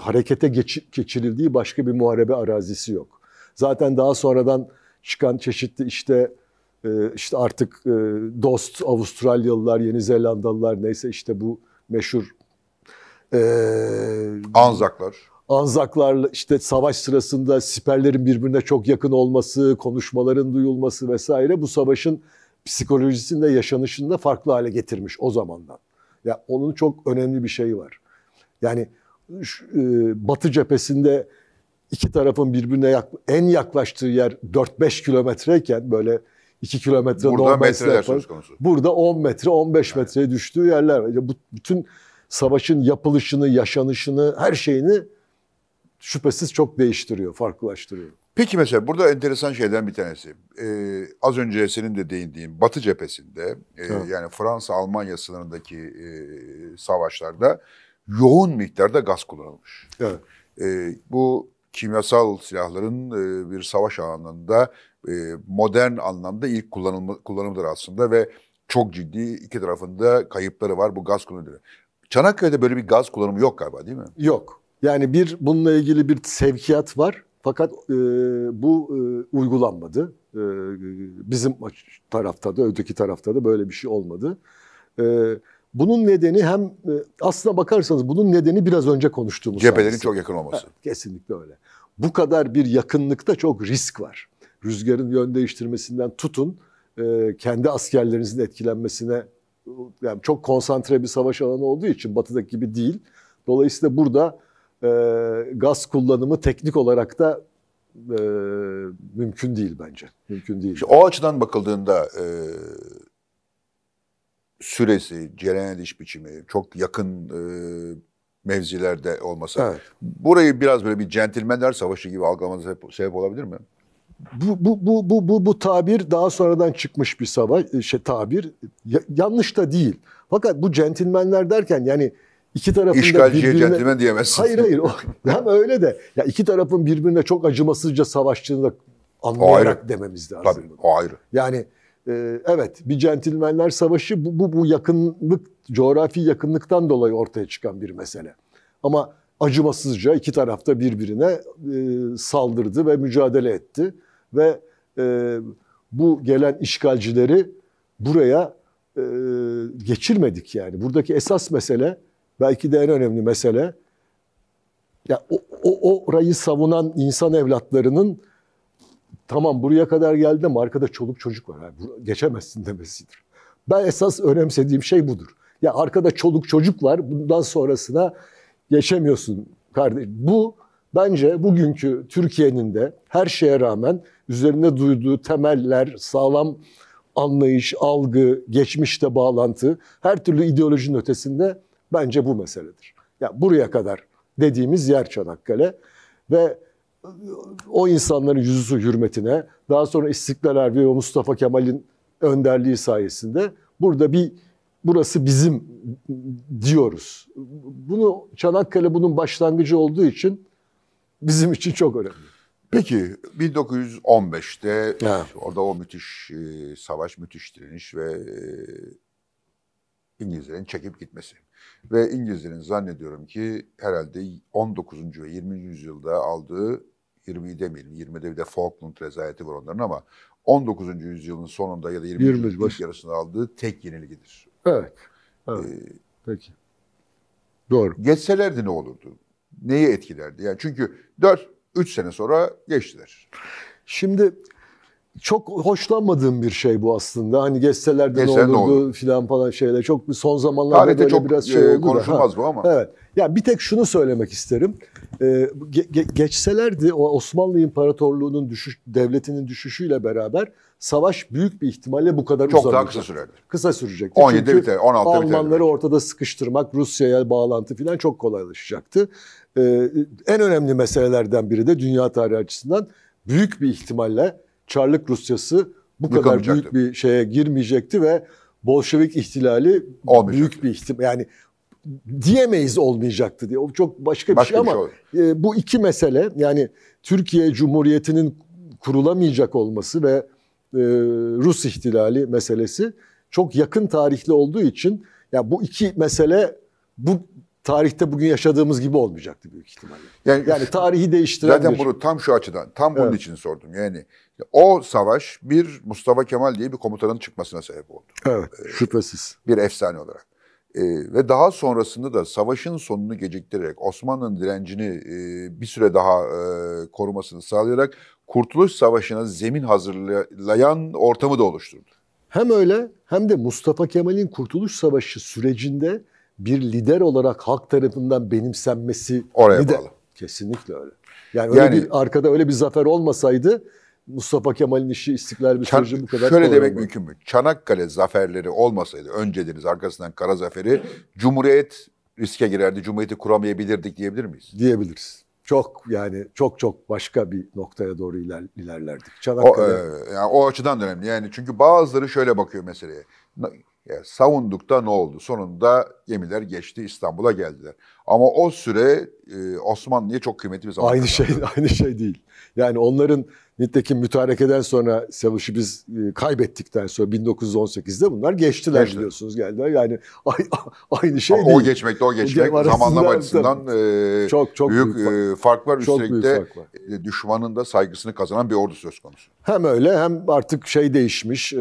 [SPEAKER 1] harekete geç, geçirildiği başka bir muharebe arazisi yok. Zaten daha sonradan çıkan çeşitli işte e, işte artık e, dost Avustralyalılar, Yeni Zelandalılar neyse işte bu meşhur e, Anzaklar. Anzaklarla işte savaş sırasında siperlerin birbirine çok yakın olması, konuşmaların duyulması vesaire bu savaşın psikolojisinde, yaşanışında farklı hale getirmiş o zamandan. Ya yani onun çok önemli bir şeyi var. Yani şu, e, Batı cephesinde iki tarafın birbirine yak, en yaklaştığı yer 4-5 kilometreyken böyle 2 kilometre Burada metreler yapar. söz konusu. Burada 10 metre, 15 yani. metreye düştüğü yerler. Yani bu, bütün savaşın yapılışını, yaşanışını, her şeyini şüphesiz çok değiştiriyor, farklılaştırıyor.
[SPEAKER 2] Peki mesela burada enteresan şeyden bir tanesi. Ee, az önce senin de değindiğin Batı cephesinde e, evet. yani Fransa-Almanya sınırındaki e, savaşlarda yoğun miktarda gaz kullanılmış. Evet. E, bu kimyasal silahların e, bir savaş alanında e, modern anlamda ilk kullanımı, kullanımıdır aslında ve çok ciddi iki tarafında kayıpları var bu gaz kullanımı. Çanakkale'de böyle bir gaz kullanımı yok galiba değil mi?
[SPEAKER 1] Yok. Yani bir bununla ilgili bir sevkiyat var fakat e, bu e, uygulanmadı. E, bizim tarafta da öteki tarafta da böyle bir şey olmadı. E, bunun nedeni hem e, aslına bakarsanız bunun nedeni biraz önce konuştuğumuz. Cephelerin sadece. çok yakın olması. Ha, kesinlikle öyle. Bu kadar bir yakınlıkta çok risk var. Rüzgarın yön değiştirmesinden tutun e, kendi askerlerinizin etkilenmesine yani çok konsantre bir savaş alanı olduğu için batıdaki gibi değil. Dolayısıyla burada e, gaz kullanımı teknik olarak da e, mümkün değil bence. Mümkün değil. İşte o açıdan bakıldığında
[SPEAKER 2] e, süresi, cereyan ediş biçimi çok yakın e, mevzilerde olmasa Evet. Burayı biraz böyle bir centilmenler savaşı gibi algılamanıza sebep, sebep olabilir mi?
[SPEAKER 1] Bu, bu, bu, bu, bu, bu tabir daha sonradan çıkmış bir savaş, e, şey, tabir. Ya, yanlış da değil. Fakat bu centilmenler derken yani İki tarafın İşgalciye birbirine... centilmen diyemezsin. Hayır hayır. O, hem <laughs> öyle de. Ya iki tarafın birbirine çok acımasızca savaştığını da anlayarak
[SPEAKER 2] o dememiz lazım. Tabii o ayrı.
[SPEAKER 1] Yani e, evet bir centilmenler savaşı bu, bu, bu yakınlık, coğrafi yakınlıktan dolayı ortaya çıkan bir mesele. Ama acımasızca iki tarafta birbirine e, saldırdı ve mücadele etti. Ve e, bu gelen işgalcileri buraya e, geçirmedik yani. Buradaki esas mesele belki de en önemli mesele ya o, o orayı savunan insan evlatlarının tamam buraya kadar geldi ama arkada çoluk çocuk var. Yani geçemezsin demesidir. Ben esas önemsediğim şey budur. Ya arkada çoluk çocuk var. Bundan sonrasına geçemiyorsun kardeş. Bu bence bugünkü Türkiye'nin de her şeye rağmen üzerinde duyduğu temeller, sağlam anlayış, algı, geçmişte bağlantı her türlü ideolojinin ötesinde Bence bu meseledir. Ya yani buraya kadar dediğimiz yer Çanakkale ve o insanların yüzü hürmetine daha sonra İstiklal Harbi ve Mustafa Kemal'in önderliği sayesinde burada bir burası bizim diyoruz. Bunu Çanakkale bunun başlangıcı olduğu için bizim için çok önemli.
[SPEAKER 2] Peki 1915'te ha. orada o müthiş e, savaş, müthiş direniş ve e, İngilizlerin çekip gitmesi. Ve İngilizlerin zannediyorum ki herhalde 19. ve 20. yüzyılda aldığı 20 demeyelim. 20'de bir de Falkland rezayeti var onların ama 19. yüzyılın sonunda ya da 20. yüzyılın ilk yarısında aldığı tek yenilgidir. Evet. Ee, evet. Ee, Peki. Doğru. Geçselerdi ne olurdu? Neyi etkilerdi? Yani çünkü 4 3 sene sonra geçtiler.
[SPEAKER 1] Şimdi çok hoşlanmadığım bir şey bu aslında. Hani geçselerde ne olurdu olur. filan falan şeyler. Çok son zamanlarda Tarihte böyle çok biraz e, şey oldu konuşulmaz bu ama. Evet. Ya yani bir tek şunu söylemek isterim. Ee, ge- geçselerdi o Osmanlı İmparatorluğu'nun düşüş devletinin düşüşüyle beraber savaş büyük bir ihtimalle bu kadar çok uzamayacak. Çok daha kısa sürerdi. Kısa sürecekti. 17 Çünkü biter, 16 Almanları biter. ortada sıkıştırmak, Rusya'ya bağlantı filan çok kolaylaşacaktı. Ee, en önemli meselelerden biri de dünya tarihi açısından büyük bir ihtimalle Çarlık Rusyası bu kadar büyük bir şeye girmeyecekti ve Bolşevik ihtilali büyük bir ihtimal yani diyemeyiz olmayacaktı diye. O çok başka bir başka şey bir ama şey e, bu iki mesele yani Türkiye Cumhuriyeti'nin kurulamayacak olması ve e, Rus ihtilali meselesi çok yakın tarihli olduğu için ya bu iki mesele bu tarihte bugün yaşadığımız gibi olmayacaktı büyük ihtimalle. Yani, yani tarihi değiştiren Zaten
[SPEAKER 2] bunu tam şu açıdan, tam bunun evet. için sordum. Yani o savaş bir Mustafa Kemal diye bir komutanın çıkmasına sebep oldu. Evet, ee, şüphesiz. Bir efsane olarak. Ee, ve daha sonrasında da savaşın sonunu geciktirerek Osmanlı'nın direncini e, bir süre daha e, korumasını sağlayarak Kurtuluş Savaşı'na zemin hazırlayan ortamı da oluşturdu.
[SPEAKER 1] Hem öyle hem de Mustafa Kemal'in Kurtuluş Savaşı sürecinde bir lider olarak halk tarafından benimsenmesi oraya lider. bağlı. Kesinlikle öyle. Yani, yani öyle bir arkada öyle bir zafer olmasaydı Mustafa Kemal'in işi istiklal bir Çan, süreci bu kadar Şöyle demek olmadı.
[SPEAKER 2] mümkün mü? Çanakkale zaferleri olmasaydı, önce arkasından kara zaferi, Cumhuriyet riske girerdi, Cumhuriyeti kuramayabilirdik diyebilir miyiz?
[SPEAKER 1] Diyebiliriz. Çok yani çok çok başka bir noktaya doğru iler, ilerlerdik. Çanakkale... O, e,
[SPEAKER 2] yani o açıdan önemli. Yani çünkü bazıları şöyle bakıyor meseleye. E, savundukta ne oldu? Sonunda gemiler geçti, İstanbul'a geldiler. Ama o süre e, Osmanlı'ya çok kıymetli bir zaman. Aynı şey, <laughs>
[SPEAKER 1] aynı şey değil. Yani onların nitekim mütarekeden sonra savaşı biz e, kaybettikten sonra 1918'de bunlar geçtiler Geçti. biliyorsunuz geldiler. Yani <laughs> aynı şey Ama değil. O geçmekte o geçmek o zamanlama <laughs> açısından e, çok, çok büyük, büyük e, fark. E, fark var. Çok Üstelik büyük de fark var.
[SPEAKER 2] E, düşmanın da saygısını kazanan bir ordu söz konusu.
[SPEAKER 1] Hem öyle hem artık şey değişmiş, e,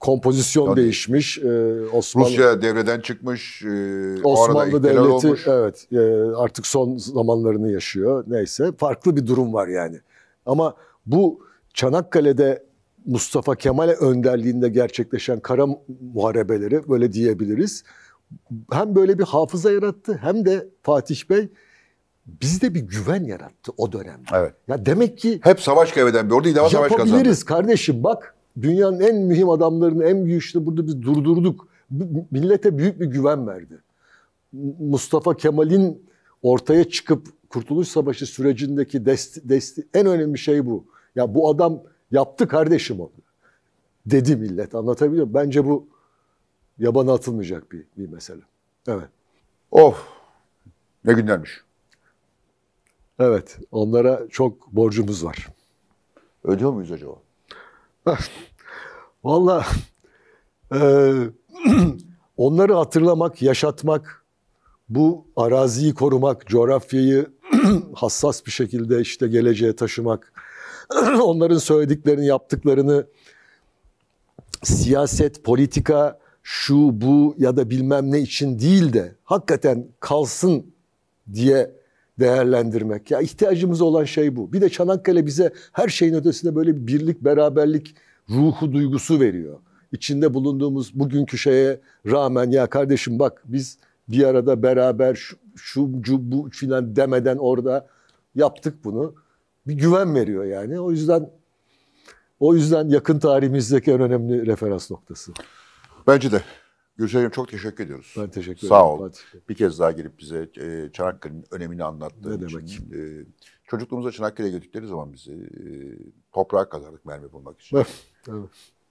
[SPEAKER 1] kompozisyon yani, değişmiş. E, Osmanlı, Rusya
[SPEAKER 2] devreden çıkmış, e, Osmanlı Devleti olmuş.
[SPEAKER 1] evet e, artık son zamanlarını yaşıyor. Neyse farklı bir durum var yani. Ama bu Çanakkale'de Mustafa Kemal'e önderliğinde gerçekleşen kara muharebeleri böyle diyebiliriz. Hem böyle bir hafıza yarattı hem de Fatih Bey bizde bir güven yarattı o dönemde. Evet. Ya demek ki hep savaş kaybeden bir orduydu savaş kazandı. Yapabiliriz kardeşim bak dünyanın en mühim adamlarını en büyük burada biz durdurduk. Millete büyük bir güven verdi. Mustafa Kemal'in ortaya çıkıp Kurtuluş Savaşı sürecindeki desti, desti en önemli şey bu. Ya bu adam yaptı kardeşim onu. Dedi millet anlatabiliyor muyum? Bence bu yabana atılmayacak bir, bir mesele. Evet. Of ne günlermiş. Evet, onlara çok borcumuz var. Ödüyor muyuz acaba? Ah, Valla e, <clears throat> onları hatırlamak, yaşatmak, bu araziyi korumak, coğrafyayı <clears throat> hassas bir şekilde işte geleceğe taşımak, <clears throat> onların söylediklerini, yaptıklarını siyaset, politika, şu, bu ya da bilmem ne için değil de hakikaten kalsın diye değerlendirmek. Ya ihtiyacımız olan şey bu. Bir de Çanakkale bize her şeyin ötesinde böyle bir birlik, beraberlik ruhu, duygusu veriyor. İçinde bulunduğumuz bugünkü şeye rağmen ya kardeşim bak biz bir arada beraber şu, şu bu filan demeden orada yaptık bunu. Bir güven veriyor yani. O yüzden o yüzden yakın tarihimizdeki en önemli referans noktası. Bence de Gülsey'im çok teşekkür ediyoruz. Ben teşekkür ederim. Sağ ol.
[SPEAKER 2] Fatih. Bir kez daha gelip bize e, Çanakkale'nin önemini anlattığın ne için. Demek? E, çocukluğumuzda Çanakkale'ye götürdükleri zaman bizi e, toprağa kazardık mermi bulmak için. Evet.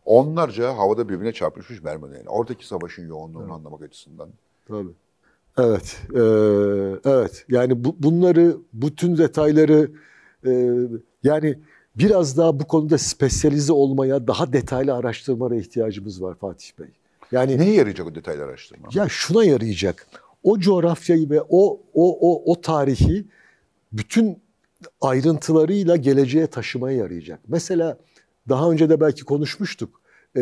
[SPEAKER 2] Onlarca havada birbirine çarpışmış mermiler. Yani oradaki savaşın yoğunluğunu evet. anlamak açısından.
[SPEAKER 1] Tabii. Evet. E, evet. Yani bu, bunları, bütün detayları e, yani biraz daha bu konuda spesyalize olmaya, daha detaylı araştırmaya ihtiyacımız var Fatih Bey. Yani neye yarayacak o detaylı araştırma? Ya şuna yarayacak. O coğrafyayı ve o o o o tarihi bütün ayrıntılarıyla geleceğe taşımaya yarayacak. Mesela daha önce de belki konuşmuştuk. Ee,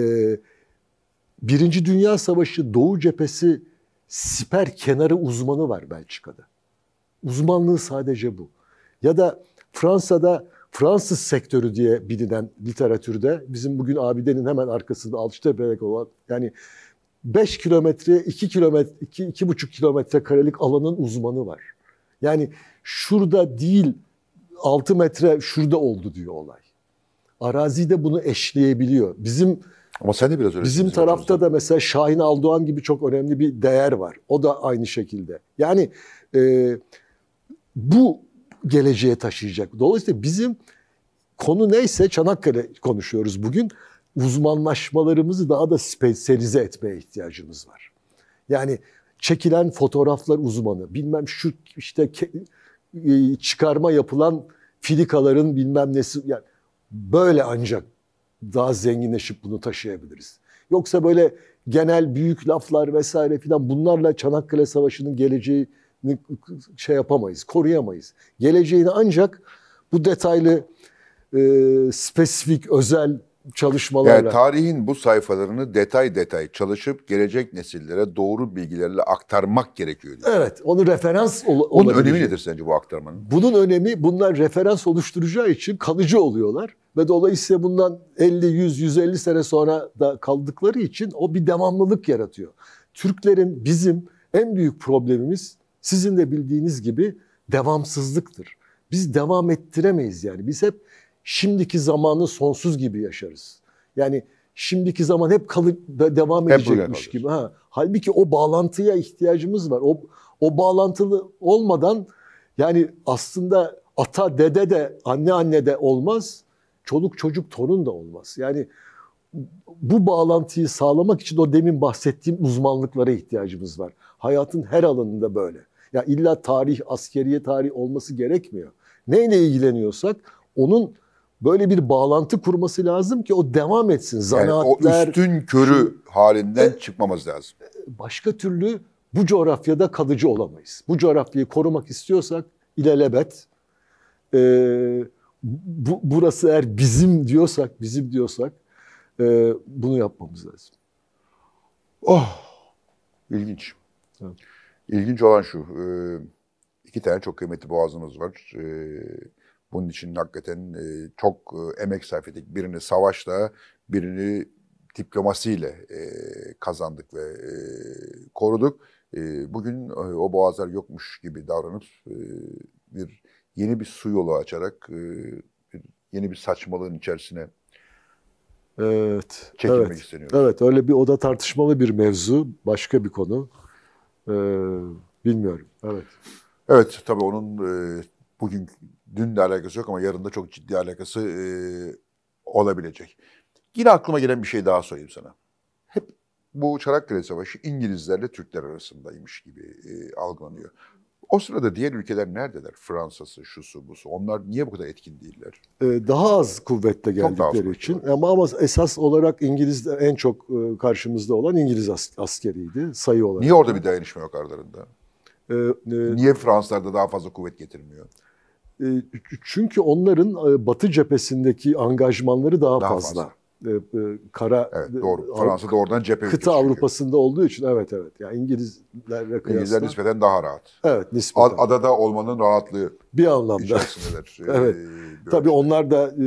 [SPEAKER 1] Birinci Dünya Savaşı Doğu Cephesi siper kenarı uzmanı var Belçika'da. Uzmanlığı sadece bu. Ya da Fransa'da Fransız sektörü diye bilinen literatürde bizim bugün abidenin hemen arkasında Alçıtepe'de olan yani 5 kilometre, 2 kilometre, 2, 2,5 kilometre karelik alanın uzmanı var. Yani şurada değil 6 metre şurada oldu diyor olay. Arazi de bunu eşleyebiliyor. Bizim ama sen de biraz öyle. Bizim tarafta da. da mesela Şahin Aldoğan gibi çok önemli bir değer var. O da aynı şekilde. Yani e, bu geleceğe taşıyacak. Dolayısıyla bizim konu neyse Çanakkale konuşuyoruz bugün. Uzmanlaşmalarımızı daha da spesiyalize etmeye ihtiyacımız var. Yani çekilen fotoğraflar uzmanı, bilmem şu işte e, çıkarma yapılan filikaların bilmem nesi yani böyle ancak daha zenginleşip bunu taşıyabiliriz. Yoksa böyle genel büyük laflar vesaire filan bunlarla Çanakkale Savaşı'nın geleceği şey yapamayız, koruyamayız. Geleceğini ancak bu detaylı, e, spesifik, özel çalışmalarla. Yani
[SPEAKER 2] tarihin bu sayfalarını detay detay çalışıp gelecek nesillere doğru bilgilerle aktarmak gerekiyor.
[SPEAKER 1] Diyor. Evet, onu referans ol- Bunun olabilir. önemi nedir
[SPEAKER 2] sence bu aktarmanın?
[SPEAKER 1] Bunun önemi bunlar referans oluşturacağı için kalıcı oluyorlar ve dolayısıyla bundan 50, 100, 150 sene sonra da kaldıkları için o bir devamlılık yaratıyor. Türklerin bizim en büyük problemimiz sizin de bildiğiniz gibi devamsızlıktır. Biz devam ettiremeyiz yani. Biz hep şimdiki zamanı sonsuz gibi yaşarız. Yani şimdiki zaman hep kalıp devam edecekmiş gibi. Ha. Halbuki o bağlantıya ihtiyacımız var. O, o bağlantılı olmadan yani aslında ata dede de anne anne de olmaz. Çoluk çocuk torun da olmaz. Yani bu bağlantıyı sağlamak için o demin bahsettiğim uzmanlıklara ihtiyacımız var. Hayatın her alanında böyle. Ya illa tarih, askeriye tarih olması gerekmiyor. Neyle ilgileniyorsak onun böyle bir bağlantı kurması lazım ki o devam etsin. Zanaatler... Yani o üstün körü
[SPEAKER 2] halinden e, çıkmamız lazım. E,
[SPEAKER 1] başka türlü bu coğrafyada kalıcı olamayız. Bu coğrafyayı korumak istiyorsak ilelebet e, bu, burası eğer bizim diyorsak, bizim diyorsak e, bunu yapmamız lazım. Oh, ilginç.
[SPEAKER 2] Evet. İlginç olan şu, e, iki tane çok kıymetli boğazımız var. E, bunun için hakikaten e, çok emek sarf ettik. Birini savaşla, birini diplomasiyle kazandık ve koruduk. bugün o boğazlar yokmuş gibi davranıp bir yeni bir su yolu açarak bir, yeni bir saçmalığın içerisine
[SPEAKER 1] evet, çekilmek evet, isteniyoruz. Evet, öyle bir oda tartışmalı bir mevzu, başka bir konu. Ee, bilmiyorum. Evet. Evet tabii onun e, bugün de
[SPEAKER 2] alakası yok ama yarın da çok ciddi alakası e, olabilecek. Yine aklıma gelen bir şey daha söyleyeyim sana. Hep bu Çanakkale Savaşı İngilizlerle Türkler arasındaymış gibi e, algılanıyor. O sırada diğer ülkeler neredeler? Fransa'sı, şusu, busu. Onlar niye bu kadar etkin değiller?
[SPEAKER 1] Ee, daha az kuvvetle geldikleri az için. Kuvvetli. Ama ama esas olarak İngiliz en çok e, karşımızda olan İngiliz askeriydi sayı olarak. Niye orada bir
[SPEAKER 2] dayanışma yok aralarında? Ee, e, niye Fransızlarda daha fazla kuvvet getirmiyor?
[SPEAKER 1] E, çünkü onların e, Batı cephesindeki angajmanları daha, daha fazla. fazla
[SPEAKER 2] e, e, kara evet, e, doğru. Fransa da oradan cephe kıta
[SPEAKER 1] Avrupa'sında olduğu için evet evet. Yani İngilizlerle kıyasla İngilizler nispeten daha rahat. Evet nispeten.
[SPEAKER 2] adada olmanın rahatlığı bir anlamda. <laughs>
[SPEAKER 1] Ee, evet. Ee, Tabii onlar da e,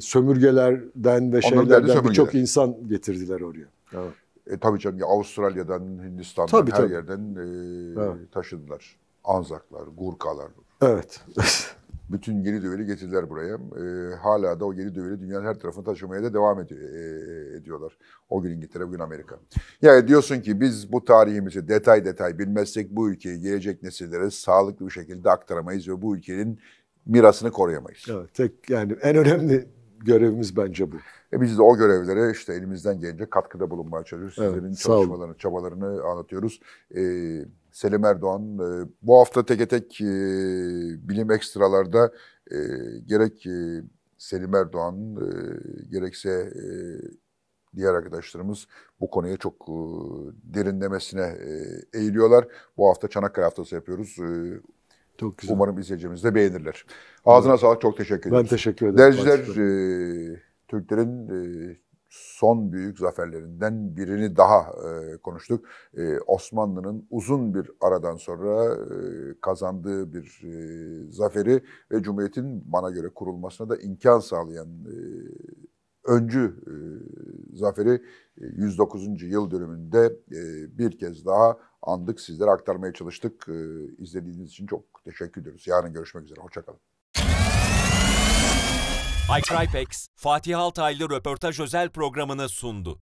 [SPEAKER 1] sömürgelerden ve Onların şeylerden birçok
[SPEAKER 2] insan getirdiler oraya. Evet. E, tabii canım ya Avustralya'dan, Hindistan'dan tabii, her tabii. yerden e, evet. taşıdılar. Anzaklar, Gurkalar.
[SPEAKER 1] Evet. <laughs>
[SPEAKER 2] Bütün yeni döveli getirdiler buraya. E, hala da o yeni döveli dünyanın her tarafına taşımaya da devam ediyor, e, e, ediyorlar. O gün İngiltere, bugün Amerika. Yani diyorsun ki biz bu tarihimizi detay detay bilmezsek bu ülkeyi gelecek nesillere sağlıklı bir şekilde aktaramayız ve bu ülkenin mirasını koruyamayız. Evet, tek yani en önemli görevimiz bence bu. E biz de o görevlere işte elimizden gelince katkıda bulunmaya çalışıyoruz. Sizlerin evet, çalışmalarını, çabalarını anlatıyoruz. Ee, Selim Erdoğan e, bu hafta teke tek e, bilim ekstralarda e, gerek Selim Erdoğan gerekse diğer arkadaşlarımız bu konuya çok derinlemesine eğiliyorlar. Bu hafta Çanakkale haftası yapıyoruz. E, çok güzel. Umarım izleyicilerimiz de beğenirler son büyük zaferlerinden birini daha e, konuştuk. E, Osmanlı'nın uzun bir aradan sonra e, kazandığı bir e, zaferi ve Cumhuriyet'in bana göre kurulmasına da imkan sağlayan e, öncü e, zaferi 109. E, yıl dönümünde e, bir kez daha andık, sizlere aktarmaya çalıştık. E, izlediğiniz için çok teşekkür ediyoruz. Yarın görüşmek üzere, hoşçakalın
[SPEAKER 1] iCrypex, Fatih Altaylı röportaj özel programını sundu.